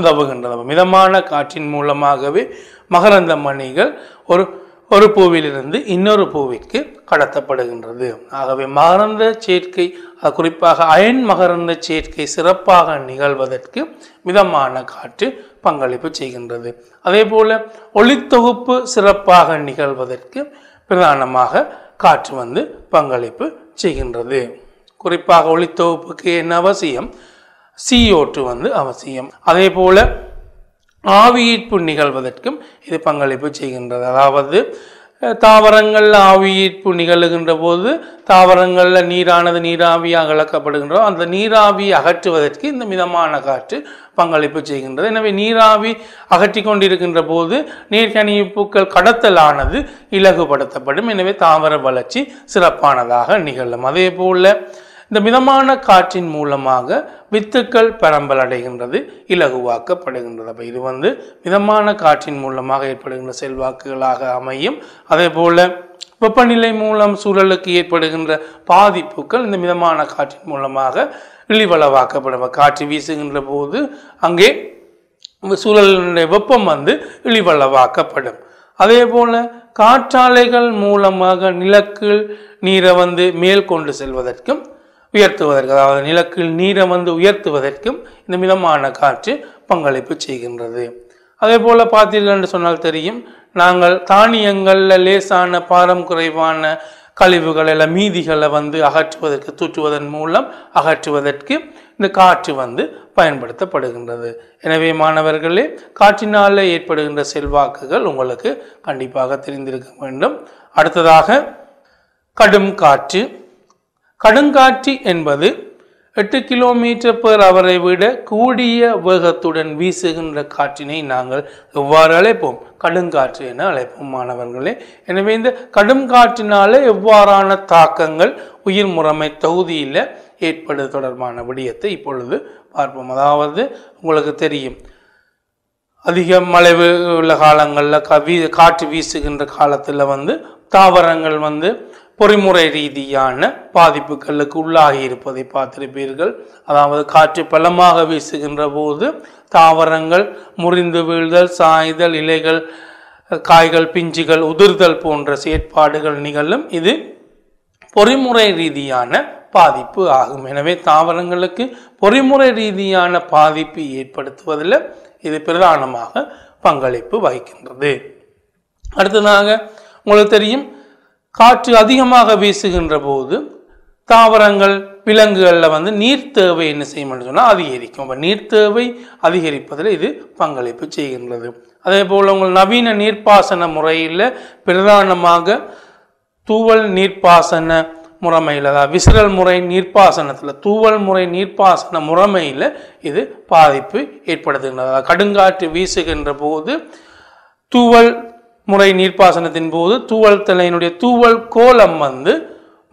உதவுகின்றது மிதமான காற்றின் மூலமாகவே மகரந்த மணிகள் ஒரு ஒரு பூவிலிருந்து இன்னொரு பூவிற்கு கடத்தப்படுகின்றது ஆகவே மகரந்த சேர்க்கை குறிப்பாக அயன் மகரந்த சேர்க்கை சிறப்பாக நிகழ்வதற்கு மிதமான காற்று பங்களிப்பு செய்கின்றது அதே போல ஒளித்தொகுப்பு சிறப்பாக நிகழ்வதற்கு பிரதானமாக காற்று வந்து பங்களிப்பு செய்கின்றது குறிப்பாக ஒளித்தொகுப்புக்கு என்ன அவசியம் சிஓட்டு வந்து அவசியம் அதே போல ஆவியீர்ப்பு நிகழ்வதற்கும் இது பங்களிப்பு செய்கின்றது அதாவது தாவரங்களில் ஆவியீர்ப்பு நிகழுகின்ற போது தாவரங்களில் நீரானது நீராவியாக அகலக்கப்படுகின்றோ அந்த நீராவி அகற்றுவதற்கு இந்த மிதமான காற்று பங்களிப்பு செய்கின்றது எனவே நீராவி அகற்றி கொண்டிருக்கின்ற போது நீர்க்கணிப்புக்கள் கடத்தலானது இலகுபடுத்தப்படும் எனவே தாவர வளர்ச்சி சிறப்பானதாக நிகழும் அதே போல் இந்த மிதமான காற்றின் மூலமாக வித்துக்கள் பரம்பலடைகின்றது இலகுவாக்கப்படுகின்றது அப்போ இது வந்து மிதமான காற்றின் மூலமாக ஏற்படுகின்ற செல்வாக்குகளாக அமையும் அதே போல் வெப்பநிலை மூலம் சூழலுக்கு ஏற்படுகின்ற பாதிப்புகள் இந்த மிதமான காற்றின் மூலமாக இழிவளவாக்கப்படும் காற்று வீசுகின்ற போது அங்கே சூழலினுடைய வெப்பம் வந்து இழிவளவாக்கப்படும் அதே போல் காற்றாலைகள் மூலமாக நிலக்கு நீரை வந்து மேல் கொண்டு செல்வதற்கும் உயர்த்துவதற்கு அதாவது நிலக்கில் நீரை வந்து உயர்த்துவதற்கும் இந்த மிதமான காற்று பங்களிப்பு செய்கின்றது அதே போல் பார்த்தீர்கள் என்று சொன்னால் தெரியும் நாங்கள் தானியங்களில் லேசான பாரம் குறைவான கழிவுகள் எல்லாம் மீதிகளை வந்து அகற்றுவதற்கு தூற்றுவதன் மூலம் அகற்றுவதற்கு இந்த காற்று வந்து பயன்படுத்தப்படுகின்றது எனவே மாணவர்களே காற்றினால் ஏற்படுகின்ற செல்வாக்குகள் உங்களுக்கு கண்டிப்பாக தெரிந்திருக்க வேண்டும் அடுத்ததாக கடும் காற்று கடுங்காற்று என்பது எட்டு கிலோமீட்டர் பேர் அவரை விட கூடிய வேகத்துடன் வீசுகின்ற காற்றினை நாங்கள் எவ்வாறு அழைப்போம் கடுங்காற்று என அழைப்போம் மாணவர்களே எனவே இந்த கடும் காற்றினால எவ்வாறான தாக்கங்கள் உயிர் முறைமை தொகுதியில் ஏற்படுது தொடர்பான விடயத்தை இப்பொழுது பார்ப்போம் அதாவது உங்களுக்கு தெரியும் அதிக மழை உள்ள காலங்களில் கவி காற்று வீசுகின்ற காலத்தில் வந்து தாவரங்கள் வந்து பொறிமுறை ரீதியான பாதிப்புகளுக்கு உள்ளாகி இருப்பதை பார்த்திருப்பீர்கள் அதாவது காற்று பலமாக வீசுகின்ற போது தாவரங்கள் முறிந்து வீழ்தல் சாய்தல் இலைகள் காய்கள் பிஞ்சுகள் உதிர்தல் போன்ற செயற்பாடுகள் நிகழும் இது பொறிமுறை ரீதியான பாதிப்பு ஆகும் எனவே தாவரங்களுக்கு பொறிமுறை ரீதியான பாதிப்பு ஏற்படுத்துவதில் இது பிரதானமாக பங்களிப்பு வகிக்கின்றது அடுத்ததாக உங்களுக்கு தெரியும் காற்று அதிகமாக வீசுகின்ற போது தாவரங்கள் விலங்குகளில் வந்து நீர் தேவை என்ன செய்யும் சொன்னால் அதிகரிக்கும் அப்போ நீர் தேவை அதிகரிப்பதில் இது பங்களிப்பு செய்கின்றது அதே போல் உங்கள் நவீன நீர்ப்பாசன முறையில் பிரதானமாக தூவல் நீர்ப்பாசன முறைமையில் அதாவது விசிறல் முறை நீர்ப்பாசனத்தில் தூவல் முறை நீர்ப்பாசன முறைமையில் இது பாதிப்பு ஏற்படுத்துகின்றது கடுங்காற்று வீசுகின்ற போது தூவல் முறை நீர்ப்பாசனத்தின் போது தூவல் தலையினுடைய தூவல் கோலம் வந்து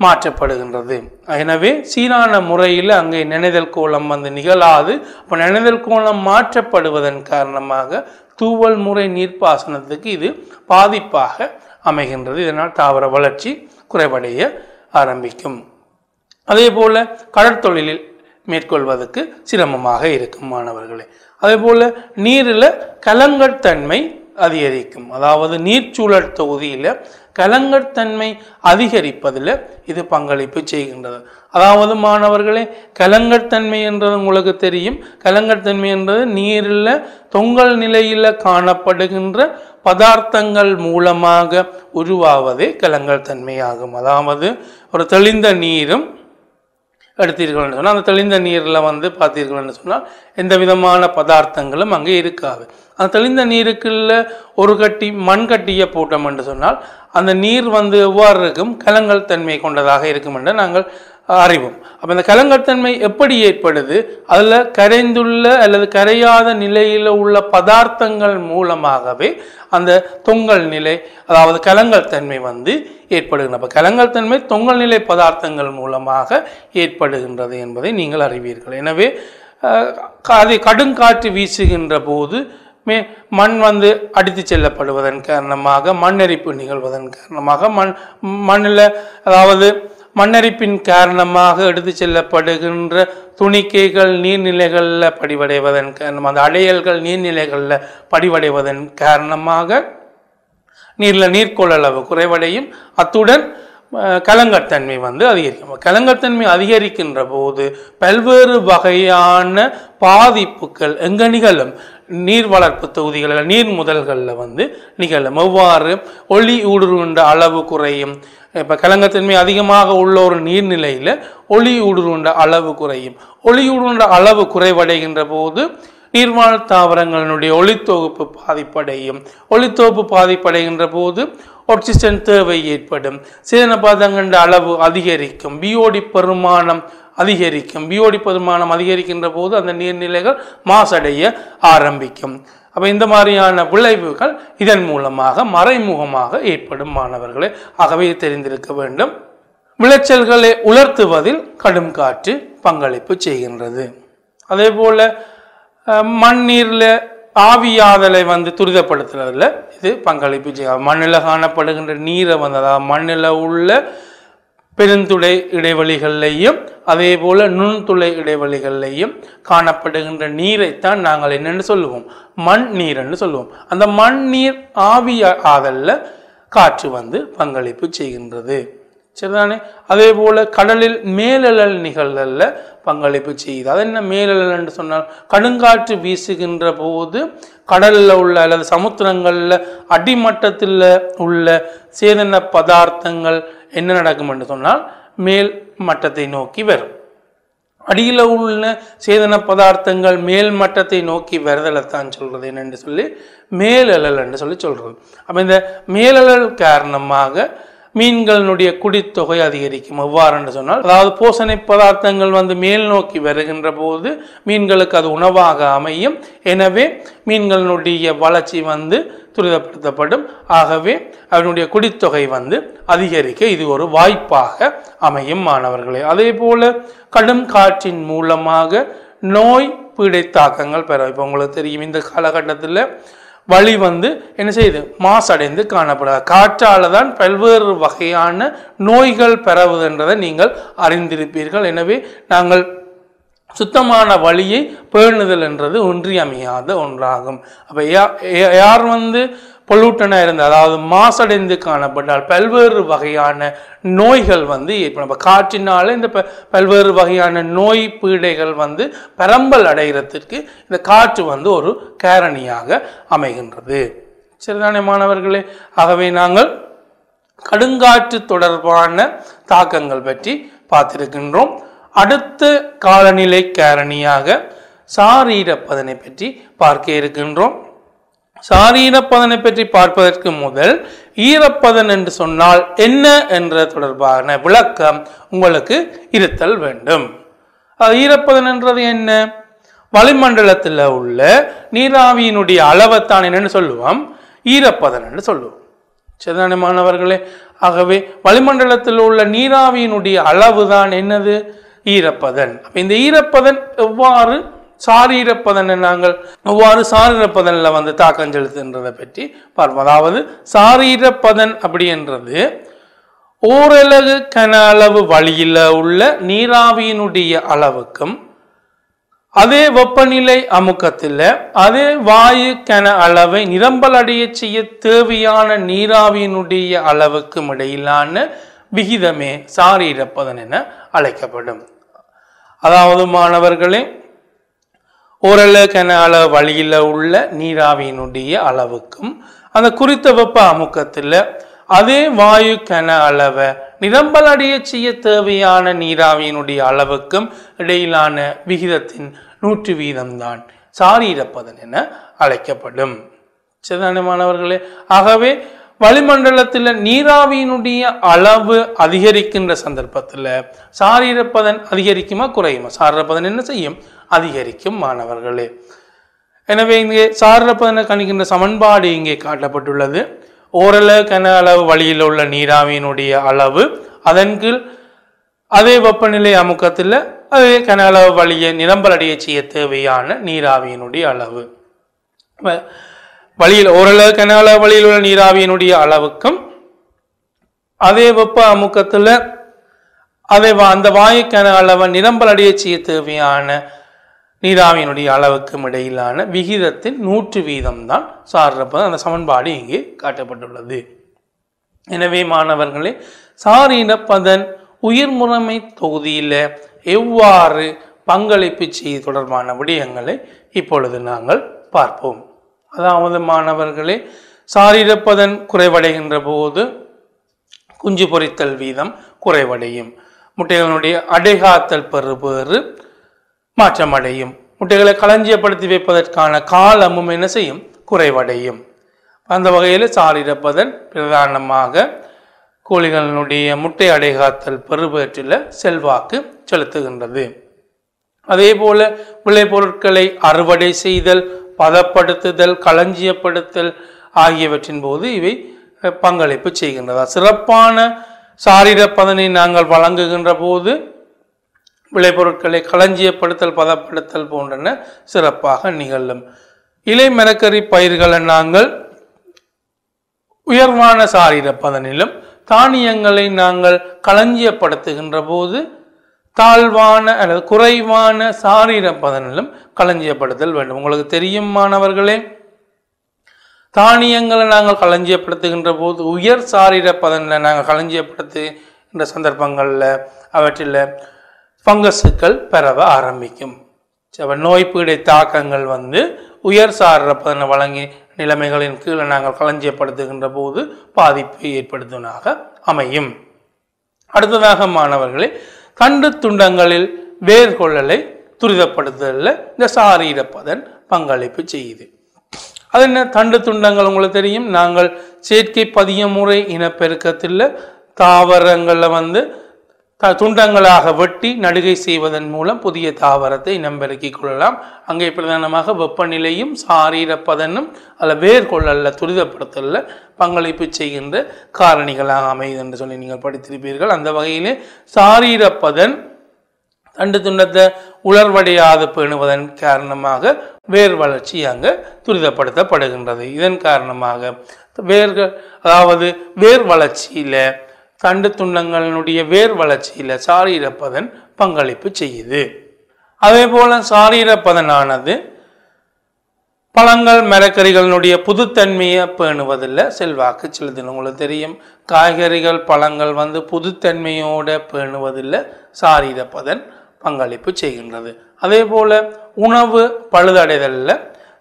மாற்றப்படுகின்றது எனவே சீரான முறையில் அங்கே நினைதல் கோலம் வந்து நிகழாது அப்போ நினைதல் கோலம் மாற்றப்படுவதன் காரணமாக தூவல் முறை நீர்ப்பாசனத்துக்கு இது பாதிப்பாக அமைகின்றது இதனால் தாவர வளர்ச்சி குறைவடைய ஆரம்பிக்கும் அதே போல் கடற்தொழிலில் மேற்கொள்வதற்கு சிரமமாக இருக்கும் மாணவர்களே அதே போல் நீரில் கலங்கட்தன்மை அதிகரிக்கும் அதாவது நீர்ச்சூழல் தொகுதியில் கலங்கத்தன்மை அதிகரிப்பதில் இது பங்களிப்பு செய்கின்றது அதாவது மாணவர்களே கலங்கத்தன்மை என்றது உங்களுக்கு தெரியும் கலங்கத்தன்மை என்றது நீரில் தொங்கல் நிலையில் காணப்படுகின்ற பதார்த்தங்கள் மூலமாக உருவாவதே கலங்கத்தன்மையாகும் அதாவது ஒரு தெளிந்த நீரும் எடுத்தீர்கள் என்று சொன்னால் அந்த தெளிந்த நீரில் வந்து பார்த்தீர்கள்னு சொன்னால் எந்த விதமான பதார்த்தங்களும் அங்கே இருக்காது அந்த தெளிந்த நீருக்குள்ள ஒரு கட்டி மண் கட்டியை போட்டோம் என்று சொன்னால் அந்த நீர் வந்து எவ்வாறு இருக்கும் கலங்கள் தன்மை கொண்டதாக இருக்கும் என்று நாங்கள் அறிவும் அப்போ இந்த கலங்கத்தன்மை எப்படி ஏற்படுது அதில் கரைந்துள்ள அல்லது கரையாத நிலையில் உள்ள பதார்த்தங்கள் மூலமாகவே அந்த தொங்கல் நிலை அதாவது கலங்கல் தன்மை வந்து ஏற்படுகின்ற அப்போ கலங்கல் தன்மை தொங்கல் நிலை பதார்த்தங்கள் மூலமாக ஏற்படுகின்றது என்பதை நீங்கள் அறிவீர்கள் எனவே அது கடுங்காற்று வீசுகின்ற போது மே மண் வந்து அடித்து செல்லப்படுவதன் காரணமாக மண்ணெரிப்பு நிகழ்வதன் காரணமாக மண் மண்ணில் அதாவது மண்ணரிப்பின் காரணமாக எடுத்து செல்லப்படுகின்ற துணிக்கைகள் நீர்நிலைகளில் படிவடைவதன் காரணம் அந்த அடையல்கள் நீர்நிலைகளில் படிவடைவதன் காரணமாக நீரில் நீர்க்கோள் குறைவடையும் அத்துடன் கலங்கத்தன்மை வந்து அதிகரிக்கும் கலங்கத்தன்மை அதிகரிக்கின்ற போது பல்வேறு வகையான பாதிப்புகள் எங்க நிகழும் நீர் வளர்ப்பு தொகுதிகளில் நீர் முதல்களில் வந்து நிகழும் எவ்வாறு ஒளி ஊடுருவின்ற அளவு குறையும் இப்போ கலங்கத்தன்மை அதிகமாக உள்ள ஒரு நீர்நிலையில் ஒளி ஊடுருண்ட அளவு குறையும் ஒளி ஊடுருண்ட அளவு குறைவடைகின்ற போது நீர்வாழ் தாவரங்களினுடைய ஒளித்தொகுப்பு பாதிப்படையும் ஒளித்தொகுப்பு பாதிப்படைகின்ற போது ஆக்சிஜன் தேவை ஏற்படும் சீதனபாதங்கண்ட அளவு அதிகரிக்கும் பியோடி பெருமானம் அதிகரிக்கும் பியோடி பெருமானம் அதிகரிக்கின்ற போது அந்த நீர்நிலைகள் மாசடைய ஆரம்பிக்கும் அப்போ இந்த மாதிரியான விளைவுகள் இதன் மூலமாக மறைமுகமாக ஏற்படும் மாணவர்களை ஆகவே தெரிந்திருக்க வேண்டும் விளைச்சல்களை உலர்த்துவதில் கடும் காற்று பங்களிப்பு செய்கின்றது அதே போல் மண்ணீரில் ஆவியாதலை வந்து துரிதப்படுத்துறதுல இது பங்களிப்பு செய்யாது மண்ணில் காணப்படுகின்ற நீரை வந்து அதாவது மண்ணில் உள்ள பெருந்துளை இடைவெளிகள்லையும் அதே போல நுண்துளை இடைவெளிகள்லையும் காணப்படுகின்ற நீரைத்தான் நாங்கள் என்னென்னு சொல்லுவோம் மண் நீர் என்று சொல்லுவோம் அந்த மண் நீர் ஆவி ஆதல்ல காற்று வந்து பங்களிப்பு செய்கின்றது சரிதானே அதே போல கடலில் மேலழல் நிகழ்தல்ல பங்களிப்பு செய்யுது அது என்ன மேலழல் என்று சொன்னால் கடுங்காற்று வீசுகின்ற போது கடலில் உள்ள அல்லது சமுத்திரங்களில் அடிமட்டத்தில் உள்ள சேதன பதார்த்தங்கள் என்ன நடக்கும் என்று சொன்னால் மேல் மட்டத்தை நோக்கி வரும் அடியில் உள்ள சேதன பதார்த்தங்கள் மேல் மட்டத்தை நோக்கி தான் சொல்கிறது என்னென்று சொல்லி மேலழல் என்று சொல்லி சொல்கிறது அப்போ இந்த மேலழல் காரணமாக மீன்களினுடைய குடித்தொகை அதிகரிக்கும் எவ்வாறு என்று சொன்னால் அதாவது போசணை பதார்த்தங்கள் வந்து மேல் நோக்கி வருகின்ற போது மீன்களுக்கு அது உணவாக அமையும் எனவே மீன்களினுடைய வளர்ச்சி வந்து துரிதப்படுத்தப்படும் ஆகவே அதனுடைய குடித்தொகை வந்து அதிகரிக்க இது ஒரு வாய்ப்பாக அமையும் மாணவர்களே அதே போல கடும் காற்றின் மூலமாக நோய் பீடை தாக்கங்கள் பெற இப்போ உங்களுக்கு தெரியும் இந்த காலகட்டத்தில் வழி வந்து என்ன செய்யுது மாசடைந்து காணப்படாது காற்றால் தான் பல்வேறு வகையான நோய்கள் பெறவுதென்றதை நீங்கள் அறிந்திருப்பீர்கள் எனவே நாங்கள் சுத்தமான வழியை பேணுதல் என்றது ஒன்றியமையாத ஒன்றாகும் அப்போ யார் வந்து பொல்யூட்டனாக இருந்து அதாவது மாசடைந்து காணப்பட்டால் பல்வேறு வகையான நோய்கள் வந்து இப்போ நம்ம காற்றினால் இந்த பல்வேறு வகையான நோய் பீடைகள் வந்து பரம்பல் அடைகிறதுக்கு இந்த காற்று வந்து ஒரு காரணியாக அமைகின்றது சரிதானே மாணவர்களே ஆகவே நாங்கள் கடுங்காற்று தொடர்பான தாக்கங்கள் பற்றி பார்த்திருக்கின்றோம் அடுத்த காலநிலை காரணியாக சாரீரப்பதனை பற்றி பார்க்க இருக்கின்றோம் சாரீரப்பதனை பற்றி பார்ப்பதற்கு முதல் ஈரப்பதன் என்று சொன்னால் என்ன என்ற தொடர்பான விளக்கம் உங்களுக்கு இருத்தல் வேண்டும் ஈரப்பதன் என்றது என்ன வளிமண்டலத்தில் உள்ள நீராவியினுடைய அளவைத்தான் என்னன்னு சொல்லுவோம் ஈரப்பதன் என்று சொல்லுவோம் சரிதான மாணவர்களே ஆகவே வளிமண்டலத்தில் உள்ள நீராவியினுடைய அளவு தான் என்னது ஈரப்பதன் இந்த ஈரப்பதன் எவ்வாறு சாரீரப்பதன் நாங்கள் அவ்வாறு சாரீரப்பதனில் வந்து தாக்கம் செலுத்துன்றதை பற்றி பார்ப்போம் அதாவது சாரீரப்பதன் அப்படின்றது ஓரளவு கன அளவு வழியில் உள்ள நீராவியினுடைய அளவுக்கும் அதே வெப்பநிலை அமுக்கத்தில் அதே வாயு கன அளவை நிரம்பல் அடைய செய்ய தேவையான நீராவியினுடைய அளவுக்கும் இடையிலான விகிதமே சாரீரப்பதன் என அழைக்கப்படும் அதாவது மாணவர்களே ஓரளவு அளவு வழியில் உள்ள நீராவியினுடைய அளவுக்கும் அந்த குறித்த வெப்ப அமுக்கத்தில் அதே வாயு கன அளவை நிரம்பல் அடைய செய்ய தேவையான நீராவியினுடைய அளவுக்கும் இடையிலான விகிதத்தின் நூற்று வீதம்தான் சாரீரப்பதன் என அழைக்கப்படும் சிதானமானவர்களே மாணவர்களே ஆகவே வளிமண்டலத்தில் நீராவியினுடைய அளவு அதிகரிக்கின்ற சந்தர்ப்பத்தில் சாரீரப்பதன் அதிகரிக்குமா குறையுமா சாரீரப்பதன் என்ன செய்யும் அதிகரிக்கும் மாணவர்களே எனவே இங்கே சாரீரப்பதனை கணிக்கின்ற சமன்பாடு இங்கே காட்டப்பட்டுள்ளது ஓரளவு கன அளவு வழியில் உள்ள நீராவியினுடைய அளவு அதன் கீழ் அதே வெப்பநிலை அமுக்கத்தில் அதே கன அளவு வழியை நிரம்பலடைய செய்ய தேவையான நீராவியினுடைய அளவு வழியில் ஓரளவு கனால வழியில் உள்ள நீராவியினுடைய அளவுக்கும் அதே வெப்ப அமுக்கத்தில் அதே அந்த வாயுக்கான அளவை நிரம்பல் அடைய செய்ய தேவையான நீராவியினுடைய அளவுக்கும் இடையிலான விகிதத்தின் நூற்று வீதம் தான் சார்பது அந்த சமன்பாடு இங்கே காட்டப்பட்டுள்ளது எனவே மாணவர்களே இனப்பதன் உயிர் முறைமை தொகுதியில் எவ்வாறு பங்களிப்பு செய்ய தொடர்பான விடயங்களை இப்பொழுது நாங்கள் பார்ப்போம் அதாவது மாணவர்களே சாரிரப்பதன் குறைவடைகின்ற போது குஞ்சு பொறித்தல் வீதம் குறைவடையும் முட்டைகளுடைய அடைகாத்தல் பெறுபேறு மாற்றமடையும் முட்டைகளை களஞ்சியப்படுத்தி வைப்பதற்கான காலமும் என்ன செய்யும் குறைவடையும் அந்த வகையில் சாரிரப்பதன் பிரதானமாக கோழிகளினுடைய முட்டை அடைகாத்தல் பெறுபேற்றில் செல்வாக்கு செலுத்துகின்றது அதே போல விளைபொருட்களை அறுவடை செய்தல் பதப்படுத்துதல் களஞ்சியப்படுத்தல் ஆகியவற்றின் போது இவை பங்களிப்பு செய்கின்றதா சிறப்பான சாரிர பதனை நாங்கள் வழங்குகின்ற போது விளைபொருட்களை களஞ்சியப்படுத்தல் பதப்படுத்தல் போன்றன சிறப்பாக நிகழும் இலை மரக்கறி பயிர்களை நாங்கள் உயர்வான சாரிர பதனிலும் தானியங்களை நாங்கள் களஞ்சியப்படுத்துகின்ற போது தாழ்வான அல்லது குறைவான சாரீர பதனிலும் களஞ்சியப்படுத்தல் வேண்டும் உங்களுக்கு தெரியும் மாணவர்களே தானியங்களை நாங்கள் களஞ்சியப்படுத்துகின்ற போது உயர் சாரீர பதனில் நாங்கள் களஞ்சியப்படுத்துகின்ற சந்தர்ப்பங்களில் அவற்றில் பங்கசுக்கள் பரவ ஆரம்பிக்கும் அப்போ நோய் பீடை தாக்கங்கள் வந்து உயர் சாரீர பதனை வழங்கி நிலைமைகளின் கீழே நாங்கள் களஞ்சியப்படுத்துகின்ற போது பாதிப்பை ஏற்படுத்துவதாக அமையும் அடுத்ததாக மாணவர்களே கண்டு துண்டங்களில் வேர்கொள்ளலை துரிதப்படுத்துதலில் இந்த சாரீரப்பதன் பங்களிப்பு செய்யுது அது என்ன தண்டு துண்டங்கள் உங்களுக்கு தெரியும் நாங்கள் செயற்கை பதிய முறை இனப்பெருக்கத்தில் தாவரங்களில் வந்து த துண்டங்களாக வெட்டி நடுகை செய்வதன் மூலம் புதிய தாவரத்தை நம்பெருக்கிக் கொள்ளலாம் அங்கே பிரதானமாக வெப்பநிலையும் சாரீர பதனும் வேர்கொள்ளல்ல துரிதப்படுத்தல பங்களிப்பு செய்கின்ற காரணிகளாக அமையுது என்று சொல்லி நீங்கள் படித்திருப்பீர்கள் அந்த வகையிலே சாரீர பதன் தண்டு துண்டத்தை உலர்வடையாது பேணுவதன் காரணமாக வேர் வளர்ச்சி அங்கு துரிதப்படுத்தப்படுகின்றது இதன் காரணமாக வேர்கள் அதாவது வேர் வளர்ச்சியில் தண்டு துண்டங்களினுடைய வேர் வளர்ச்சியில் சாரீரப்பதன் பங்களிப்பு செய்யுது அதே போல சாரீரப்பதனானது பழங்கள் மரக்கறிகளினுடைய புதுத்தன்மையை பேணுவதில் செல்வாக்கு செலுத்தணும் உங்களுக்கு தெரியும் காய்கறிகள் பழங்கள் வந்து புதுத்தன்மையோடு பேணுவதில் சாரீரப்பதன் பங்களிப்பு செய்கின்றது அதே போல் உணவு பழுதடைதலில்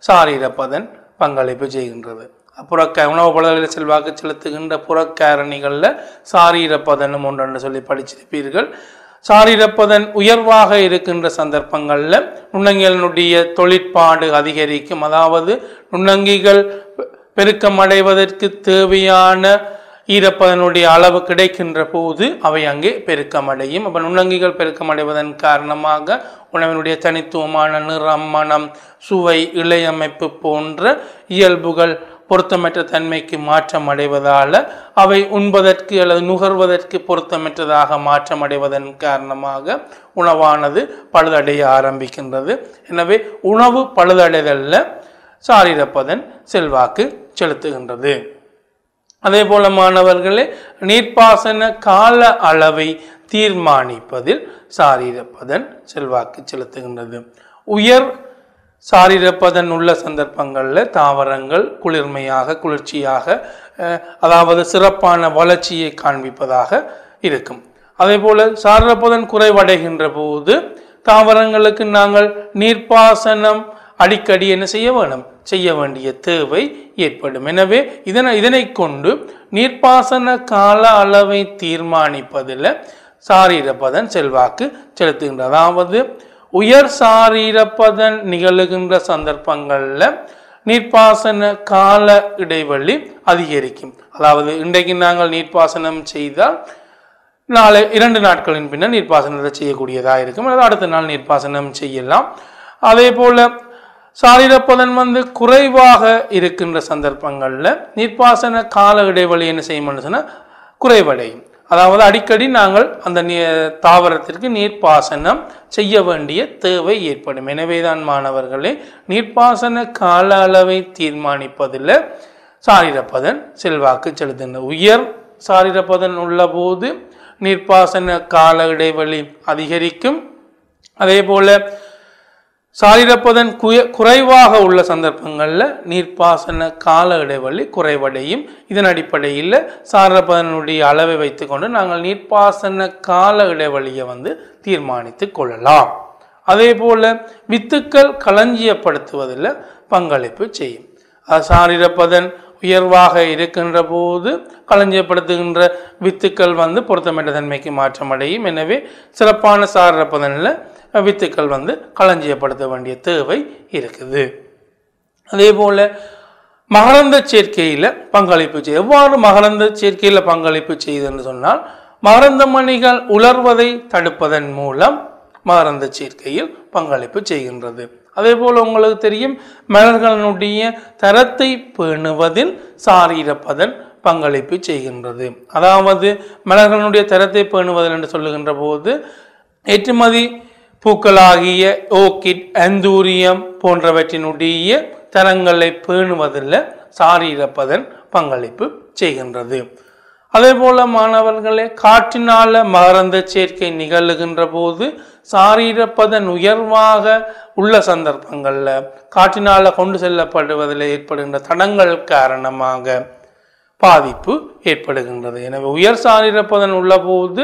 சாரீரப்பதன் பங்களிப்பு செய்கின்றது புறக்க உணவு பலர்களில் செல்வாக்கு செலுத்துகின்ற புறக்காரணிகளில் சாரீரப்பதனும் ஒன்று சொல்லி படிச்சிருப்பீர்கள் சாரீரப்பதன் உயர்வாக இருக்கின்ற சந்தர்ப்பங்களில் நுண்ணங்கிகளினுடைய தொழிற்பாடு அதிகரிக்கும் அதாவது நுண்ணங்கிகள் பெருக்கம் அடைவதற்கு தேவையான ஈரப்பதனுடைய அளவு கிடைக்கின்ற போது அவை அங்கே பெருக்கமடையும் அப்போ நுண்ணங்கிகள் பெருக்கமடைவதன் காரணமாக உணவினுடைய தனித்துவமான நிறம் மனம் சுவை இலையமைப்பு போன்ற இயல்புகள் பொருத்தமற்ற தன்மைக்கு மாற்றம் அடைவதால் அவை உண்பதற்கு அல்லது நுகர்வதற்கு பொருத்தமற்றதாக மாற்றம் அடைவதன் காரணமாக உணவானது பழுதடைய ஆரம்பிக்கின்றது எனவே உணவு பழுதடைதலில் சாரிரப்பதன் செல்வாக்கு செலுத்துகின்றது அதே போல மாணவர்களே நீர்ப்பாசன கால அளவை தீர்மானிப்பதில் சாரீரப்பதன் செல்வாக்கு செலுத்துகின்றது உயர் சாரிரப்பதன் உள்ள சந்தர்ப்பங்களில் தாவரங்கள் குளிர்மையாக குளிர்ச்சியாக அதாவது சிறப்பான வளர்ச்சியை காண்பிப்பதாக இருக்கும் அதே போல் சாரிரப்பதன் குறைவடைகின்ற போது தாவரங்களுக்கு நாங்கள் நீர்ப்பாசனம் அடிக்கடி என்ன செய்ய வேணும் செய்ய வேண்டிய தேவை ஏற்படும் எனவே இதனை இதனை கொண்டு நீர்ப்பாசன கால அளவை தீர்மானிப்பதில் சாரிரப்பதன் செல்வாக்கு செலுத்துகின்ற அதாவது உயர் சாரீரப்பதன் நிகழுகின்ற சந்தர்ப்பங்களில் நீர்ப்பாசன கால இடைவெளி அதிகரிக்கும் அதாவது இன்றைக்கு நாங்கள் நீர்ப்பாசனம் செய்தால் நாளை இரண்டு நாட்களின் பின்னர் நீர்ப்பாசனத்தை செய்யக்கூடியதாக இருக்கும் அல்லது அடுத்த நாள் நீர்ப்பாசனம் செய்யலாம் அதே போல் சாரீரப்பதன் வந்து குறைவாக இருக்கின்ற சந்தர்ப்பங்களில் நீர்ப்பாசன கால இடைவெளி என்ன செய்யும் சொன்னால் குறைவடையும் அதாவது அடிக்கடி நாங்கள் அந்த நீ தாவரத்திற்கு நீர்ப்பாசனம் செய்ய வேண்டிய தேவை ஏற்படும் எனவேதான் மாணவர்களே நீர்ப்பாசன கால அளவை தீர்மானிப்பதில் சாரிரப்பதன் செல்வாக்கு செலுத்தின உயர் சாரிரப்பதன் உள்ளபோது நீர்ப்பாசன கால இடைவெளி அதிகரிக்கும் அதே போல் குய குறைவாக உள்ள சந்தர்ப்பங்களில் நீர்ப்பாசன கால இடைவெளி குறைவடையும் இதன் அடிப்படையில் சாரப்பதனுடைய அளவை வைத்துக்கொண்டு நாங்கள் நீர்ப்பாசன கால இடைவெளியை வந்து தீர்மானித்து கொள்ளலாம் அதே போல் வித்துக்கள் களஞ்சியப்படுத்துவதில் பங்களிப்பு செய்யும் சாரிரப்பதன் உயர்வாக இருக்கின்ற போது களஞ்சியப்படுத்துகின்ற வித்துக்கள் வந்து பொருத்தமற்ற தன்மைக்கு மாற்றமடையும் எனவே சிறப்பான சாரப்பதனில் வித்துக்கள் வந்து களஞ்சியப்படுத்த வேண்டிய தேவை இருக்குது அதே போல் மகளந்த சேர்க்கையில் பங்களிப்பு செய் எவ்வாறு மகளந்த சேர்க்கையில் பங்களிப்பு செய்யுதுன்னு சொன்னால் மகரந்த மணிகள் உலர்வதை தடுப்பதன் மூலம் மகரந்த சேர்க்கையில் பங்களிப்பு செய்கின்றது அதே போல் உங்களுக்கு தெரியும் மலர்களினுடைய தரத்தை பேணுவதில் சாரியிறப்பதன் பங்களிப்பு செய்கின்றது அதாவது மலர்களினுடைய தரத்தை பேணுவதில் என்று சொல்லுகின்ற போது ஏற்றுமதி பூக்களாகிய ஓக்கிட் அந்தூரியம் போன்றவற்றினுடைய தரங்களை பேணுவதில் சாரீரப்பதன் பங்களிப்பு செய்கின்றது அதே போல மாணவர்களே காற்றினால மகரந்த சேர்க்கை நிகழுகின்ற போது சாரீரப்பதன் உயர்வாக உள்ள சந்தர்ப்பங்களில் காற்றினால கொண்டு செல்லப்படுவதில் ஏற்படுகின்ற தடங்கள் காரணமாக பாதிப்பு ஏற்படுகின்றது எனவே உயர் சாரீரப்பதன் உள்ளபோது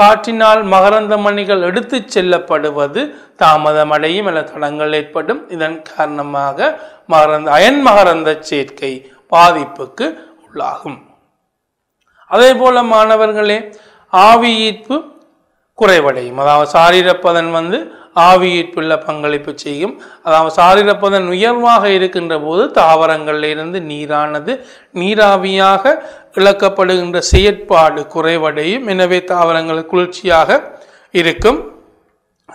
காற்றினால் மகரந்த மணிகள் எடுத்து செல்லப்படுவது தாமதமடையும் என தடங்கள் ஏற்படும் இதன் காரணமாக மகரந்த அயன் மகரந்த சேர்க்கை பாதிப்புக்கு உள்ளாகும் அதே போல மாணவர்களே ஆவி ஈர்ப்பு குறைவடையும் அதாவது சாரீரப்பதன் வந்து ஆவியிற்குள்ள பங்களிப்பு செய்யும் அதாவது சாரிரப்பதன் உயர்வாக இருக்கின்ற போது தாவரங்களிலிருந்து நீரானது நீராவியாக இழக்கப்படுகின்ற செயற்பாடு குறைவடையும் எனவே தாவரங்கள் குளிர்ச்சியாக இருக்கும்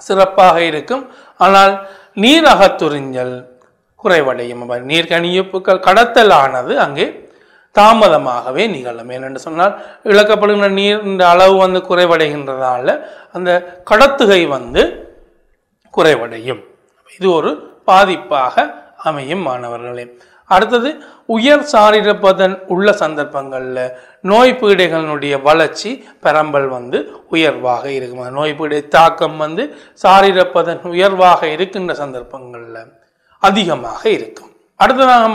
சிறப்பாக இருக்கும் ஆனால் நீரகத்துறிஞ்சல் குறைவடையும் நீர்கணிப்புகள் கடத்தலானது அங்கே தாமதமாகவே நிகழும் ஏனென்று சொன்னால் இழக்கப்படுகின்ற நீர் இந்த அளவு வந்து குறைவடைகின்றதால அந்த கடத்துகை வந்து குறைவடையும் இது ஒரு பாதிப்பாக அமையும் மாணவர்களே அடுத்தது உயர் சாரிருப்பதன் உள்ள சந்தர்ப்பங்களில் நோய் பீடைகளினுடைய வளர்ச்சி பெரம்பல் வந்து உயர்வாக இருக்கும் நோய் பீடை தாக்கம் வந்து சாரிருப்பதன் உயர்வாக இருக்கின்ற சந்தர்ப்பங்களில் அதிகமாக இருக்கும்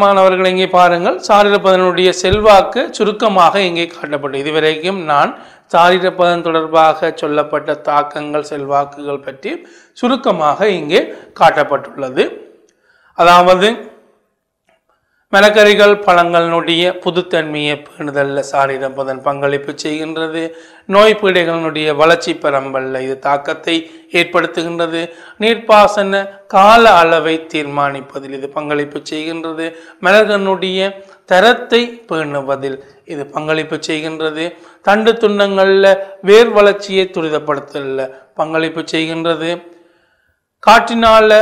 மாணவர்கள் இங்கே பாருங்கள் சாரிரப்பதனுடைய செல்வாக்கு சுருக்கமாக இங்கே காட்டப்பட்டு இதுவரைக்கும் நான் சாரிரப்பதன் தொடர்பாக சொல்லப்பட்ட தாக்கங்கள் செல்வாக்குகள் பற்றி சுருக்கமாக இங்கே காட்டப்பட்டுள்ளது அதாவது மெனக்கறிகள் பழங்களினுடைய புதுத்தன்மையை பேணுதல்ல சாரிரப்பதன் பங்களிப்பு செய்கின்றது நோய் பீடைகளினுடைய வளர்ச்சி பரம்பல்ல இது தாக்கத்தை ஏற்படுத்துகின்றது நீர்ப்பாசன கால அளவை தீர்மானிப்பதில் இது பங்களிப்பு செய்கின்றது மலர்களுடைய தரத்தை பேணுவதில் இது பங்களிப்பு செய்கின்றது தண்டு துண்டங்களில் வேர் வளர்ச்சியை துரிதப்படுத்தல பங்களிப்பு செய்கின்றது காற்றினால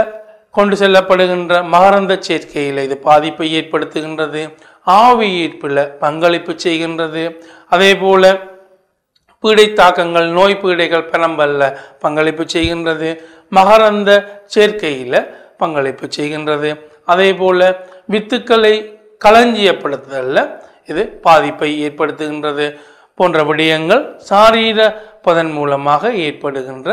கொண்டு செல்லப்படுகின்ற மகரந்த சேர்க்கையில் இது பாதிப்பை ஏற்படுத்துகின்றது ஆவி ஈர்ப்பில் பங்களிப்பு செய்கின்றது அதே போல பீடை தாக்கங்கள் நோய் பீடைகள் பெரம்பல்ல பங்களிப்பு செய்கின்றது மகரந்த சேர்க்கையில் பங்களிப்பு செய்கின்றது அதே போல் வித்துக்களை களஞ்சியப்படுத்துதலில் இது பாதிப்பை ஏற்படுத்துகின்றது போன்ற விடயங்கள் சாரீர பதன் மூலமாக ஏற்படுகின்ற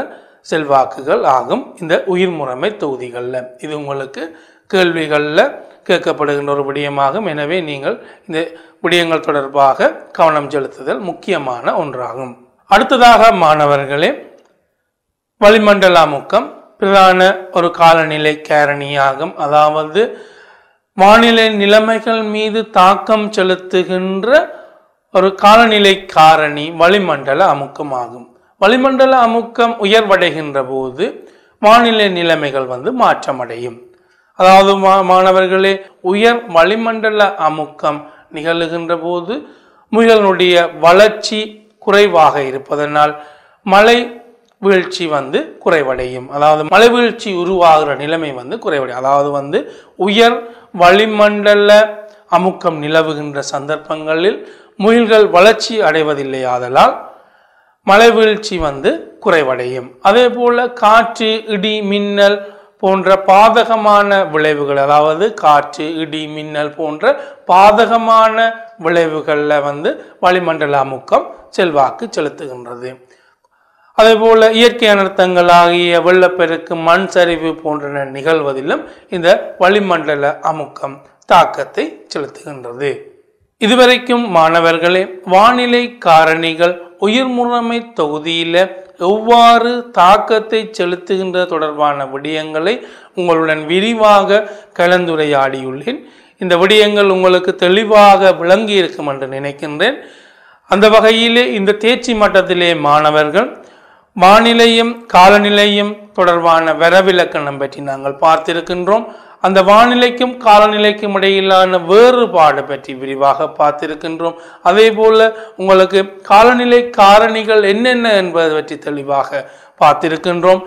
செல்வாக்குகள் ஆகும் இந்த உயிர் முறைமை தொகுதிகளில் இது உங்களுக்கு கேள்விகளில் கேட்கப்படுகின்ற ஒரு விடயமாகும் எனவே நீங்கள் இந்த விடயங்கள் தொடர்பாக கவனம் செலுத்துதல் முக்கியமான ஒன்றாகும் அடுத்ததாக மாணவர்களே வளிமண்டல அமுக்கம் பிரதான ஒரு காலநிலை கேரணியாகும் அதாவது வானிலை நிலைமைகள் மீது தாக்கம் செலுத்துகின்ற ஒரு காலநிலை காரணி வளிமண்டல அமுக்கமாகும் வளிமண்டல அமுக்கம் உயர்வடைகின்ற போது வானிலை நிலைமைகள் வந்து மாற்றமடையும் அதாவது மாணவர்களே உயர் வளிமண்டல அமுக்கம் நிகழுகின்ற போது முயலினுடைய வளர்ச்சி குறைவாக இருப்பதனால் மழை வீழ்ச்சி வந்து குறைவடையும் அதாவது மழை வீழ்ச்சி உருவாகிற நிலைமை வந்து குறைவடையும் அதாவது வந்து உயர் வளிமண்டல அமுக்கம் நிலவுகின்ற சந்தர்ப்பங்களில் முயல்கள் வளர்ச்சி அடைவதில்லை ஆதலால் மழை வீழ்ச்சி வந்து குறைவடையும் அதே போல காற்று இடி மின்னல் போன்ற பாதகமான விளைவுகள் அதாவது காற்று இடி மின்னல் போன்ற பாதகமான விளைவுகளில் வந்து வளிமண்டல அமுக்கம் செல்வாக்கு செலுத்துகின்றது அதேபோல இயற்கை அனர்த்தங்கள் ஆகிய வெள்ளப்பெருக்கு மண் சரிவு போன்றன நிகழ்வதிலும் இந்த வளிமண்டல அமுக்கம் தாக்கத்தை செலுத்துகின்றது இதுவரைக்கும் மாணவர்களே வானிலை காரணிகள் உயிர்முறைமை தொகுதியில எவ்வாறு தாக்கத்தை செலுத்துகின்ற தொடர்பான விடயங்களை உங்களுடன் விரிவாக கலந்துரையாடியுள்ளேன் இந்த விடயங்கள் உங்களுக்கு தெளிவாக விளங்கி இருக்கும் என்று நினைக்கின்றேன் அந்த வகையிலே இந்த தேர்ச்சி மட்டத்திலே மாணவர்கள் வானிலையும் காலநிலையும் தொடர்பான வரவிலக்கணம் பற்றி நாங்கள் பார்த்திருக்கின்றோம் அந்த வானிலைக்கும் காலநிலைக்கும் இடையிலான வேறுபாடு பற்றி விரிவாக பார்த்திருக்கின்றோம் அதே போல உங்களுக்கு காலநிலை காரணிகள் என்னென்ன என்பது பற்றி தெளிவாக பார்த்திருக்கின்றோம்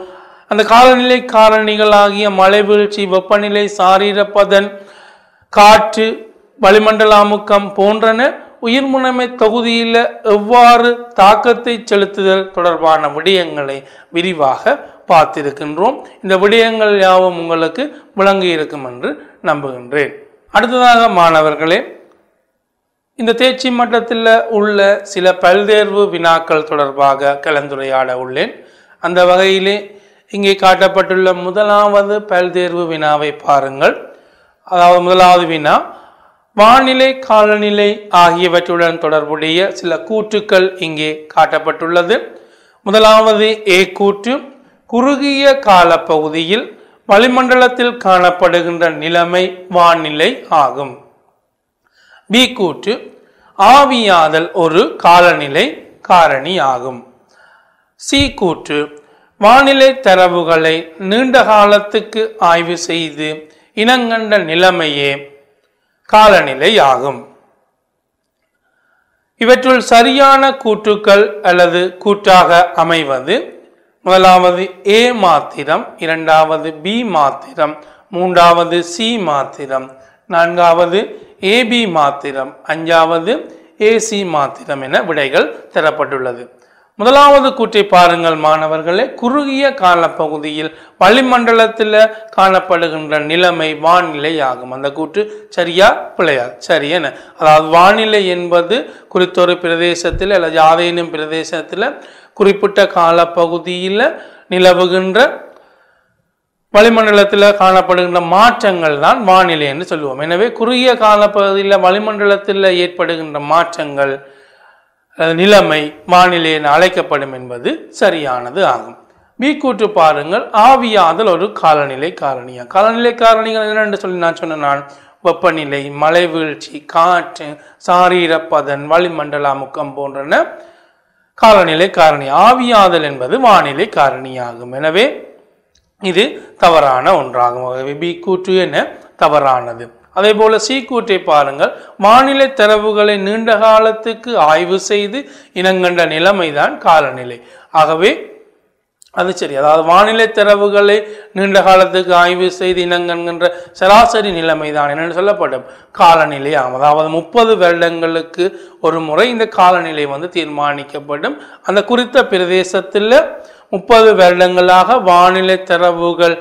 அந்த காலநிலை காரணிகள் ஆகிய மழை வீழ்ச்சி வெப்பநிலை சாரீரப்பதன் காற்று வளிமண்டல அமுக்கம் போன்றன உயிர்முனைமை தொகுதியில் எவ்வாறு தாக்கத்தை செலுத்துதல் தொடர்பான விடயங்களை விரிவாக பார்த்திருக்கின்றோம் இந்த விடயங்கள் யாவும் உங்களுக்கு விளங்கி இருக்கும் என்று நம்புகின்றேன் அடுத்ததாக மாணவர்களே இந்த தேர்ச்சி மட்டத்தில் உள்ள சில பல்தேர்வு வினாக்கள் தொடர்பாக கலந்துரையாட உள்ளேன் அந்த வகையிலே இங்கே காட்டப்பட்டுள்ள முதலாவது பல்தேர்வு வினாவை பாருங்கள் அதாவது முதலாவது வினா வானிலை காலநிலை ஆகியவற்றுடன் தொடர்புடைய சில கூற்றுக்கள் இங்கே காட்டப்பட்டுள்ளது முதலாவது ஏ கூற்று குறுகிய கால பகுதியில் வளிமண்டலத்தில் காணப்படுகின்ற நிலைமை வானிலை ஆகும் பி கூற்று ஆவியாதல் ஒரு காலநிலை காரணி ஆகும் சி கூற்று வானிலை தரவுகளை நீண்ட காலத்துக்கு ஆய்வு செய்து இனங்கண்ட நிலைமையே காலநிலை ஆகும் இவற்றுள் சரியான கூற்றுக்கள் அல்லது கூற்றாக அமைவது முதலாவது ஏ மாத்திரம் இரண்டாவது பி மாத்திரம் மூன்றாவது சி மாத்திரம் நான்காவது ஏபி மாத்திரம் அஞ்சாவது ஏசி மாத்திரம் என விடைகள் தரப்பட்டுள்ளது முதலாவது கூற்றை பாருங்கள் மாணவர்களே குறுகிய காலப்பகுதியில் வளிமண்டலத்தில் காணப்படுகின்ற நிலைமை வானிலை ஆகும் அந்த கூற்று சரியா பிழையா சரி என்ன அதாவது வானிலை என்பது குறித்தொரு பிரதேசத்தில் அல்லது யாதேனும் பிரதேசத்தில் குறிப்பிட்ட காலப்பகுதியில் நிலவுகின்ற வளிமண்டலத்தில் காணப்படுகின்ற மாற்றங்கள் தான் வானிலை என்று சொல்லுவோம் எனவே குறுகிய காலப்பகுதியில் வளிமண்டலத்தில் ஏற்படுகின்ற மாற்றங்கள் நிலைமை வானிலை என அழைக்கப்படும் என்பது சரியானது ஆகும் பி கூற்று பாருங்கள் ஆவியாதல் ஒரு காலநிலை காரணியா காலநிலை காரணிகள் என்னென்று சொல்லி நான் சொன்னேன் வெப்பநிலை மலை வீழ்ச்சி காற்று சாரீரப்பதன் வளிமண்டல அமுக்கம் போன்றன காலநிலை காரணி ஆவியாதல் என்பது வானிலை காரணியாகும் எனவே இது தவறான ஒன்றாகும் ஆகவே பி கூற்று என தவறானது அதே போல் சீக்கூட்டை பாருங்கள் வானிலை தரவுகளை நீண்ட காலத்துக்கு ஆய்வு செய்து இனங்கண்ட நிலைமைதான் காலநிலை ஆகவே அது சரி அதாவது வானிலை தரவுகளை நீண்ட காலத்துக்கு ஆய்வு செய்து இனங்கண்கின்ற சராசரி நிலைமை தான் என்னென்னு சொல்லப்படும் காலநிலை ஆகும் அதாவது முப்பது வருடங்களுக்கு ஒரு முறை இந்த காலநிலை வந்து தீர்மானிக்கப்படும் அந்த குறித்த பிரதேசத்தில் முப்பது வருடங்களாக வானிலை தரவுகள்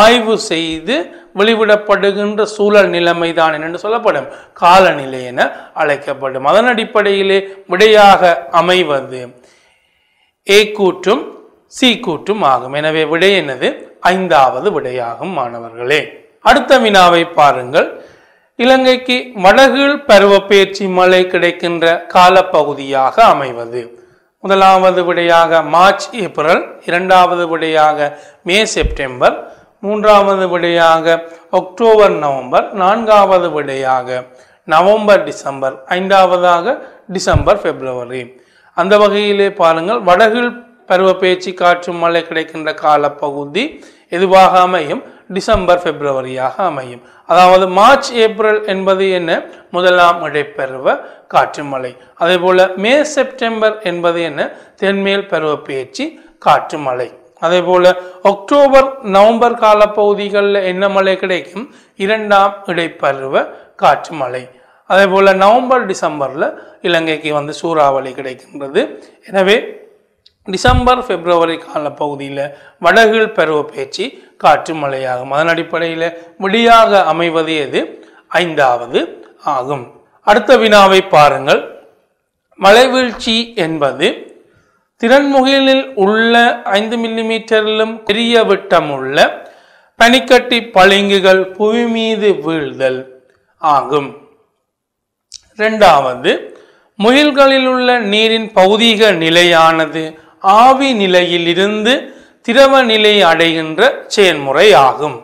ஆய்வு செய்து வெளிவிடப்படுகின்ற சூழல் நிலைமைதான் என்று சொல்லப்படும் காலநிலை என அழைக்கப்படும் அதன் அடிப்படையிலே விடையாக அமைவது ஏ கூற்றும் சி கூற்றும் ஆகும் எனவே விடை என்னது ஐந்தாவது விடையாகும் மாணவர்களே அடுத்த வினாவை பாருங்கள் இலங்கைக்கு வடகில் பருவப்பெயர்ச்சி மழை கிடைக்கின்ற காலப்பகுதியாக அமைவது முதலாவது விடையாக மார்ச் ஏப்ரல் இரண்டாவது விடையாக மே செப்டம்பர் மூன்றாவது விடையாக அக்டோபர் நவம்பர் நான்காவது விடையாக நவம்பர் டிசம்பர் ஐந்தாவதாக டிசம்பர் பிப்ரவரி அந்த வகையிலே பாருங்கள் வடகில் பருவ பேச்சு காற்று மழை கிடைக்கின்ற காலப்பகுதி எதுவாக அமையும் டிசம்பர் பிப்ரவரியாக அமையும் அதாவது மார்ச் ஏப்ரல் என்பது என்ன முதலாம் பருவ காற்று மழை அதே போல் மே செப்டம்பர் என்பது என்ன தென்மேல் பருவப்பெயர்ச்சி காற்று மழை அதே போல் அக்டோபர் நவம்பர் கால பகுதிகளில் என்ன மழை கிடைக்கும் இரண்டாம் இடைப்பருவ காற்று மழை அதே போல் நவம்பர் டிசம்பரில் இலங்கைக்கு வந்து சூறாவளி கிடைக்கின்றது எனவே டிசம்பர் பிப்ரவரி கால பகுதியில் வடகில் பருவ பேச்சு காற்று மழையாகும் அதன் அடிப்படையில் விடியாக அமைவது எது ஐந்தாவது ஆகும் அடுத்த வினாவை பாருங்கள் மலைவீழ்ச்சி என்பது திறன்முகிலில் உள்ள ஐந்து மில்லிமீட்டரிலும் பெரிய விட்டம் உள்ள பனிக்கட்டி பளிங்குகள் புவி மீது வீழ்தல் ஆகும் இரண்டாவது முகில்களில் உள்ள நீரின் பௌதீக நிலையானது ஆவி நிலையிலிருந்து திரவ நிலை அடைகின்ற செயல்முறை ஆகும்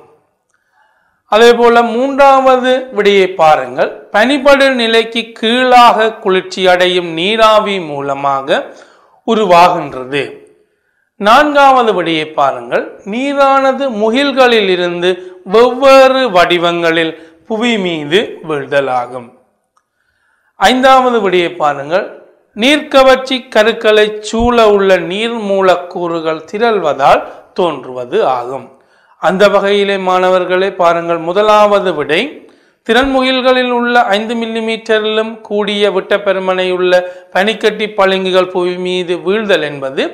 அதே போல மூன்றாவது விடையை பாருங்கள் பனிபடு நிலைக்கு கீழாக குளிர்ச்சி அடையும் நீராவி மூலமாக உருவாகின்றது நான்காவது விடையை பாருங்கள் நீரானது முகில்களில் இருந்து வெவ்வேறு வடிவங்களில் புவி மீது விழுதலாகும் ஐந்தாவது விடையை பாருங்கள் நீர்க்கவர்ச்சி கருக்களை சூழ உள்ள நீர் மூலக்கூறுகள் திரள்வதால் தோன்றுவது ஆகும் அந்த வகையிலே மாணவர்களே பாருங்கள் முதலாவது விடை திறன்முகில்களில் உள்ள ஐந்து மில்லிமீட்டரிலும் கூடிய உள்ள பனிக்கட்டி பளிங்குகள் புவி மீது வீழ்தல் என்பது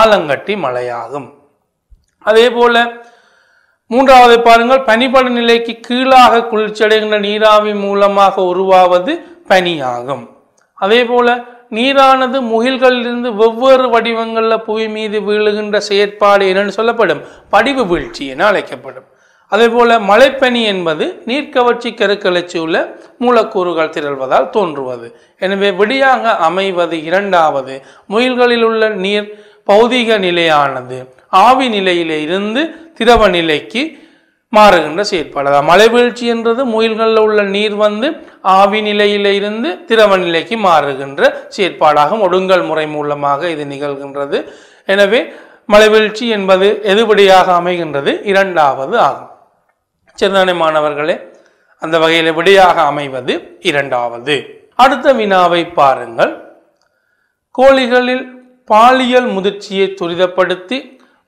ஆலங்கட்டி மழையாகும் அதே போல மூன்றாவது பாருங்கள் பனிப்பட நிலைக்கு கீழாக குளிர்ச்சியடைகின்ற நீராவி மூலமாக உருவாவது பனியாகும் அதே போல நீரானது முகில்களிலிருந்து வெவ்வேறு வடிவங்களில் புவி மீது வீழுகின்ற செயற்பாடு என்னன்னு சொல்லப்படும் படிவு வீழ்ச்சி என அழைக்கப்படும் அதே போல மழைப்பனி என்பது நீர்க்கவர்ச்சி கருக்களைச்சி உள்ள மூலக்கூறுகள் திரள்வதால் தோன்றுவது எனவே வெளியாக அமைவது இரண்டாவது முயல்களில் உள்ள நீர் பௌதிக நிலையானது ஆவி நிலையிலே இருந்து திரவ நிலைக்கு மாறுகின்ற செயற்பாடு அதான் மலைவீழ்ச்சி என்றது முயல்களில் உள்ள நீர் வந்து ஆவி நிலையிலிருந்து திரவ நிலைக்கு மாறுகின்ற செயற்பாடாகும் ஒடுங்கல் முறை மூலமாக இது நிகழ்கின்றது எனவே மலைவீழ்ச்சி என்பது எதுபடியாக அமைகின்றது இரண்டாவது ஆகும் சிறுதானை மாணவர்களே அந்த வகையில் விடையாக அமைவது இரண்டாவது அடுத்த வினாவை பாருங்கள் கோழிகளில் பாலியல் முதிர்ச்சியை துரிதப்படுத்தி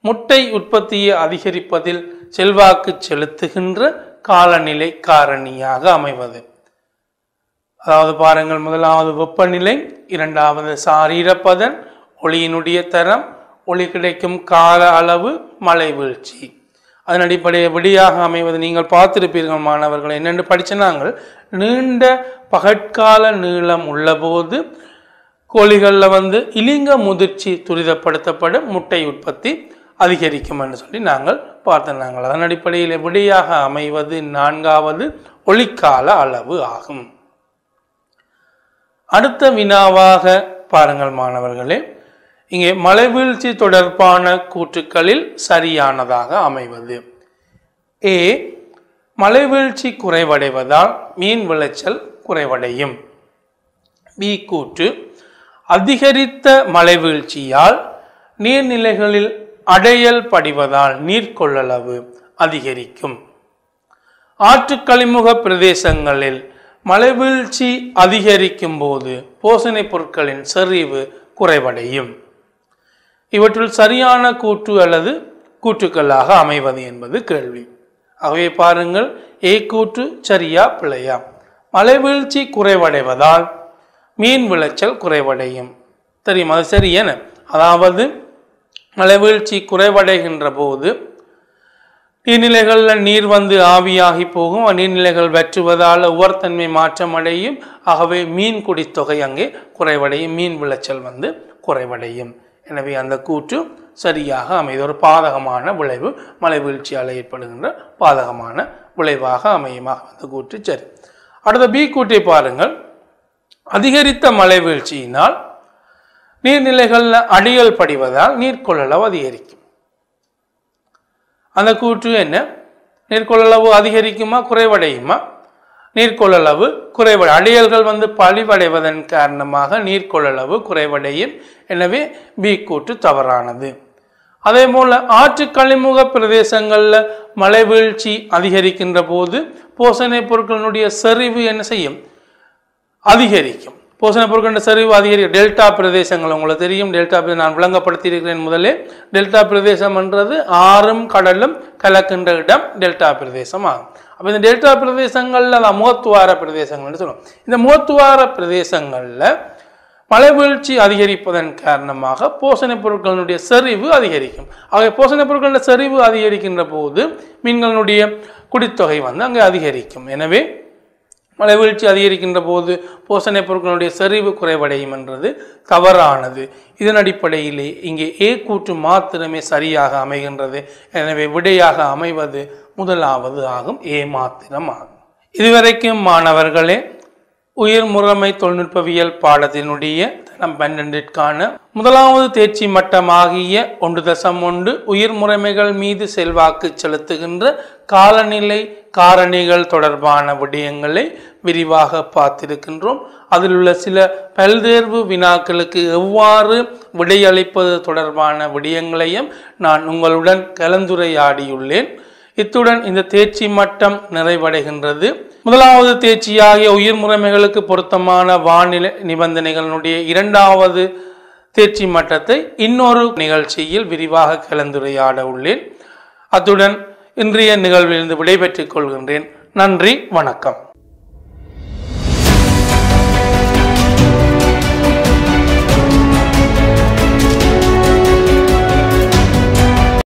முட்டை உற்பத்தியை அதிகரிப்பதில் செல்வாக்கு செலுத்துகின்ற காலநிலை காரணியாக அமைவது அதாவது பாருங்கள் முதலாவது வெப்பநிலை இரண்டாவது சாரீரப்பதன் ஒளியினுடைய தரம் ஒளி கிடைக்கும் கால அளவு மழை வீழ்ச்சி அதன் அடிப்படையை வெளியாக அமைவது நீங்கள் பார்த்திருப்பீர்கள் மாணவர்கள் என்னென்று படித்த நீண்ட பகற்கால நீளம் உள்ளபோது கோழிகளில் வந்து இலிங்க முதிர்ச்சி துரிதப்படுத்தப்படும் முட்டை உற்பத்தி அதிகரிக்கும் என்று சொல்லி நாங்கள் பார்த்து நாங்கள் அதன் அடிப்படையில் எப்படியாக அமைவது நான்காவது ஒளிக்கால அளவு ஆகும் அடுத்த வினாவாக பாருங்கள் மாணவர்களே இங்கே மலைவீழ்ச்சி தொடர்பான கூற்றுக்களில் சரியானதாக அமைவது ஏ மலைவீழ்ச்சி குறைவடைவதால் மீன் விளைச்சல் குறைவடையும் பி கூற்று அதிகரித்த மலைவீழ்ச்சியால் நீர்நிலைகளில் அடையல் படிவதால் நீர்கொள்ளளவு அதிகரிக்கும் ஆற்றுக்கழிமுக பிரதேசங்களில் மலைவீழ்ச்சி அதிகரிக்கும் போது போசனை பொருட்களின் செறிவு குறைவடையும் இவற்றுள் சரியான கூற்று அல்லது கூற்றுக்களாக அமைவது என்பது கேள்வி அவை பாருங்கள் ஏ கூற்று சரியா பிழையா மலைவீழ்ச்சி குறைவடைவதால் மீன் விளைச்சல் குறைவடையும் தெரியும் அது சரி என அதாவது மலைவீழ்ச்சி குறைவடைகின்ற போது நீர்நிலைகளில் நீர் வந்து ஆவியாகி போகும் நீர்நிலைகள் வற்றுவதால் உவர்த்தன்மை மாற்றம் அடையும் ஆகவே மீன் குடித்தொகை அங்கே குறைவடையும் மீன் விளைச்சல் வந்து குறைவடையும் எனவே அந்த கூற்று சரியாக அமைது ஒரு பாதகமான விளைவு மலை வீழ்ச்சியால் ஏற்படுகின்ற பாதகமான விளைவாக அமையுமாக அந்த கூற்று சரி அடுத்த பி கூட்டை பாருங்கள் அதிகரித்த மலை வீழ்ச்சியினால் நீர்நிலைகளில் அடியல் படிவதால் நீர்க்கொள்ளளவு அதிகரிக்கும் அந்த கூற்று என்ன நீர்க்கொள்ளளவு அதிகரிக்குமா குறைவடையுமா நீர்க்கொள்ளளவு குறைவடை அடியல்கள் வந்து பழிவடைவதன் காரணமாக நீர்க்கொள்ளளவு குறைவடையும் எனவே பி கூற்று தவறானது அதே போல் ஆற்று கழிமுக பிரதேசங்களில் மழை வீழ்ச்சி அதிகரிக்கின்ற போது போசனை பொருட்களினுடைய செறிவு என்ன செய்யும் அதிகரிக்கும் போசனை பொருட்கண்ட சரிவு அதிகரிக்க டெல்டா பிரதேசங்கள் உங்களுக்கு தெரியும் டெல்டா நான் விளங்கப்படுத்தியிருக்கிறேன் முதலே டெல்டா பிரதேசம் என்றது ஆறும் கடலும் கலக்கின்ற இடம் டெல்டா பிரதேசம் ஆகும் அப்போ இந்த டெல்டா பிரதேசங்களில் அதான் மூத்துவார பிரதேசங்கள்னு சொல்லுவோம் இந்த மூத்துவார பிரதேசங்களில் மழை வீழ்ச்சி அதிகரிப்பதன் காரணமாக போசணைப் பொருட்களினுடைய சரிவு அதிகரிக்கும் ஆகவே போசனை பொருட்களின் சரிவு அதிகரிக்கின்ற போது மீன்களினுடைய குடித்தொகை வந்து அங்கே அதிகரிக்கும் எனவே மழை வீழ்ச்சி அதிகரிக்கின்ற போது போசனை பொருட்களுடைய சரிவு குறைவடையும் என்றது தவறானது இதன் அடிப்படையிலே இங்கே ஏ கூற்று மாத்திரமே சரியாக அமைகின்றது எனவே விடையாக அமைவது முதலாவது ஆகும் ஏ மாத்திரம் ஆகும் இதுவரைக்கும் மாணவர்களே உயிர் முறைமை தொழில்நுட்பவியல் பாடத்தினுடைய மட்டம் பன்னெண்டிற்கான முதலாவது தேர்ச்சி மட்டம் ஆகிய ஒன்று தசம் ஒன்று உயிர் முறைமைகள் மீது செல்வாக்கு செலுத்துகின்ற காலநிலை காரணிகள் தொடர்பான விடயங்களை விரிவாக பார்த்திருக்கின்றோம் அதில் உள்ள சில பல்தேர்வு வினாக்களுக்கு எவ்வாறு விடையளிப்பது தொடர்பான விடயங்களையும் நான் உங்களுடன் கலந்துரையாடியுள்ளேன் இத்துடன் இந்த தேர்ச்சி மட்டம் நிறைவடைகின்றது முதலாவது தேர்ச்சியாகிய உயிர் முறைமைகளுக்கு பொருத்தமான வானிலை நிபந்தனைகளினுடைய இரண்டாவது தேர்ச்சி மட்டத்தை இன்னொரு நிகழ்ச்சியில் விரிவாக கலந்துரையாட உள்ளேன் அத்துடன் இன்றைய நிகழ்விலிருந்து விடைபெற்றுக் கொள்கின்றேன் நன்றி வணக்கம்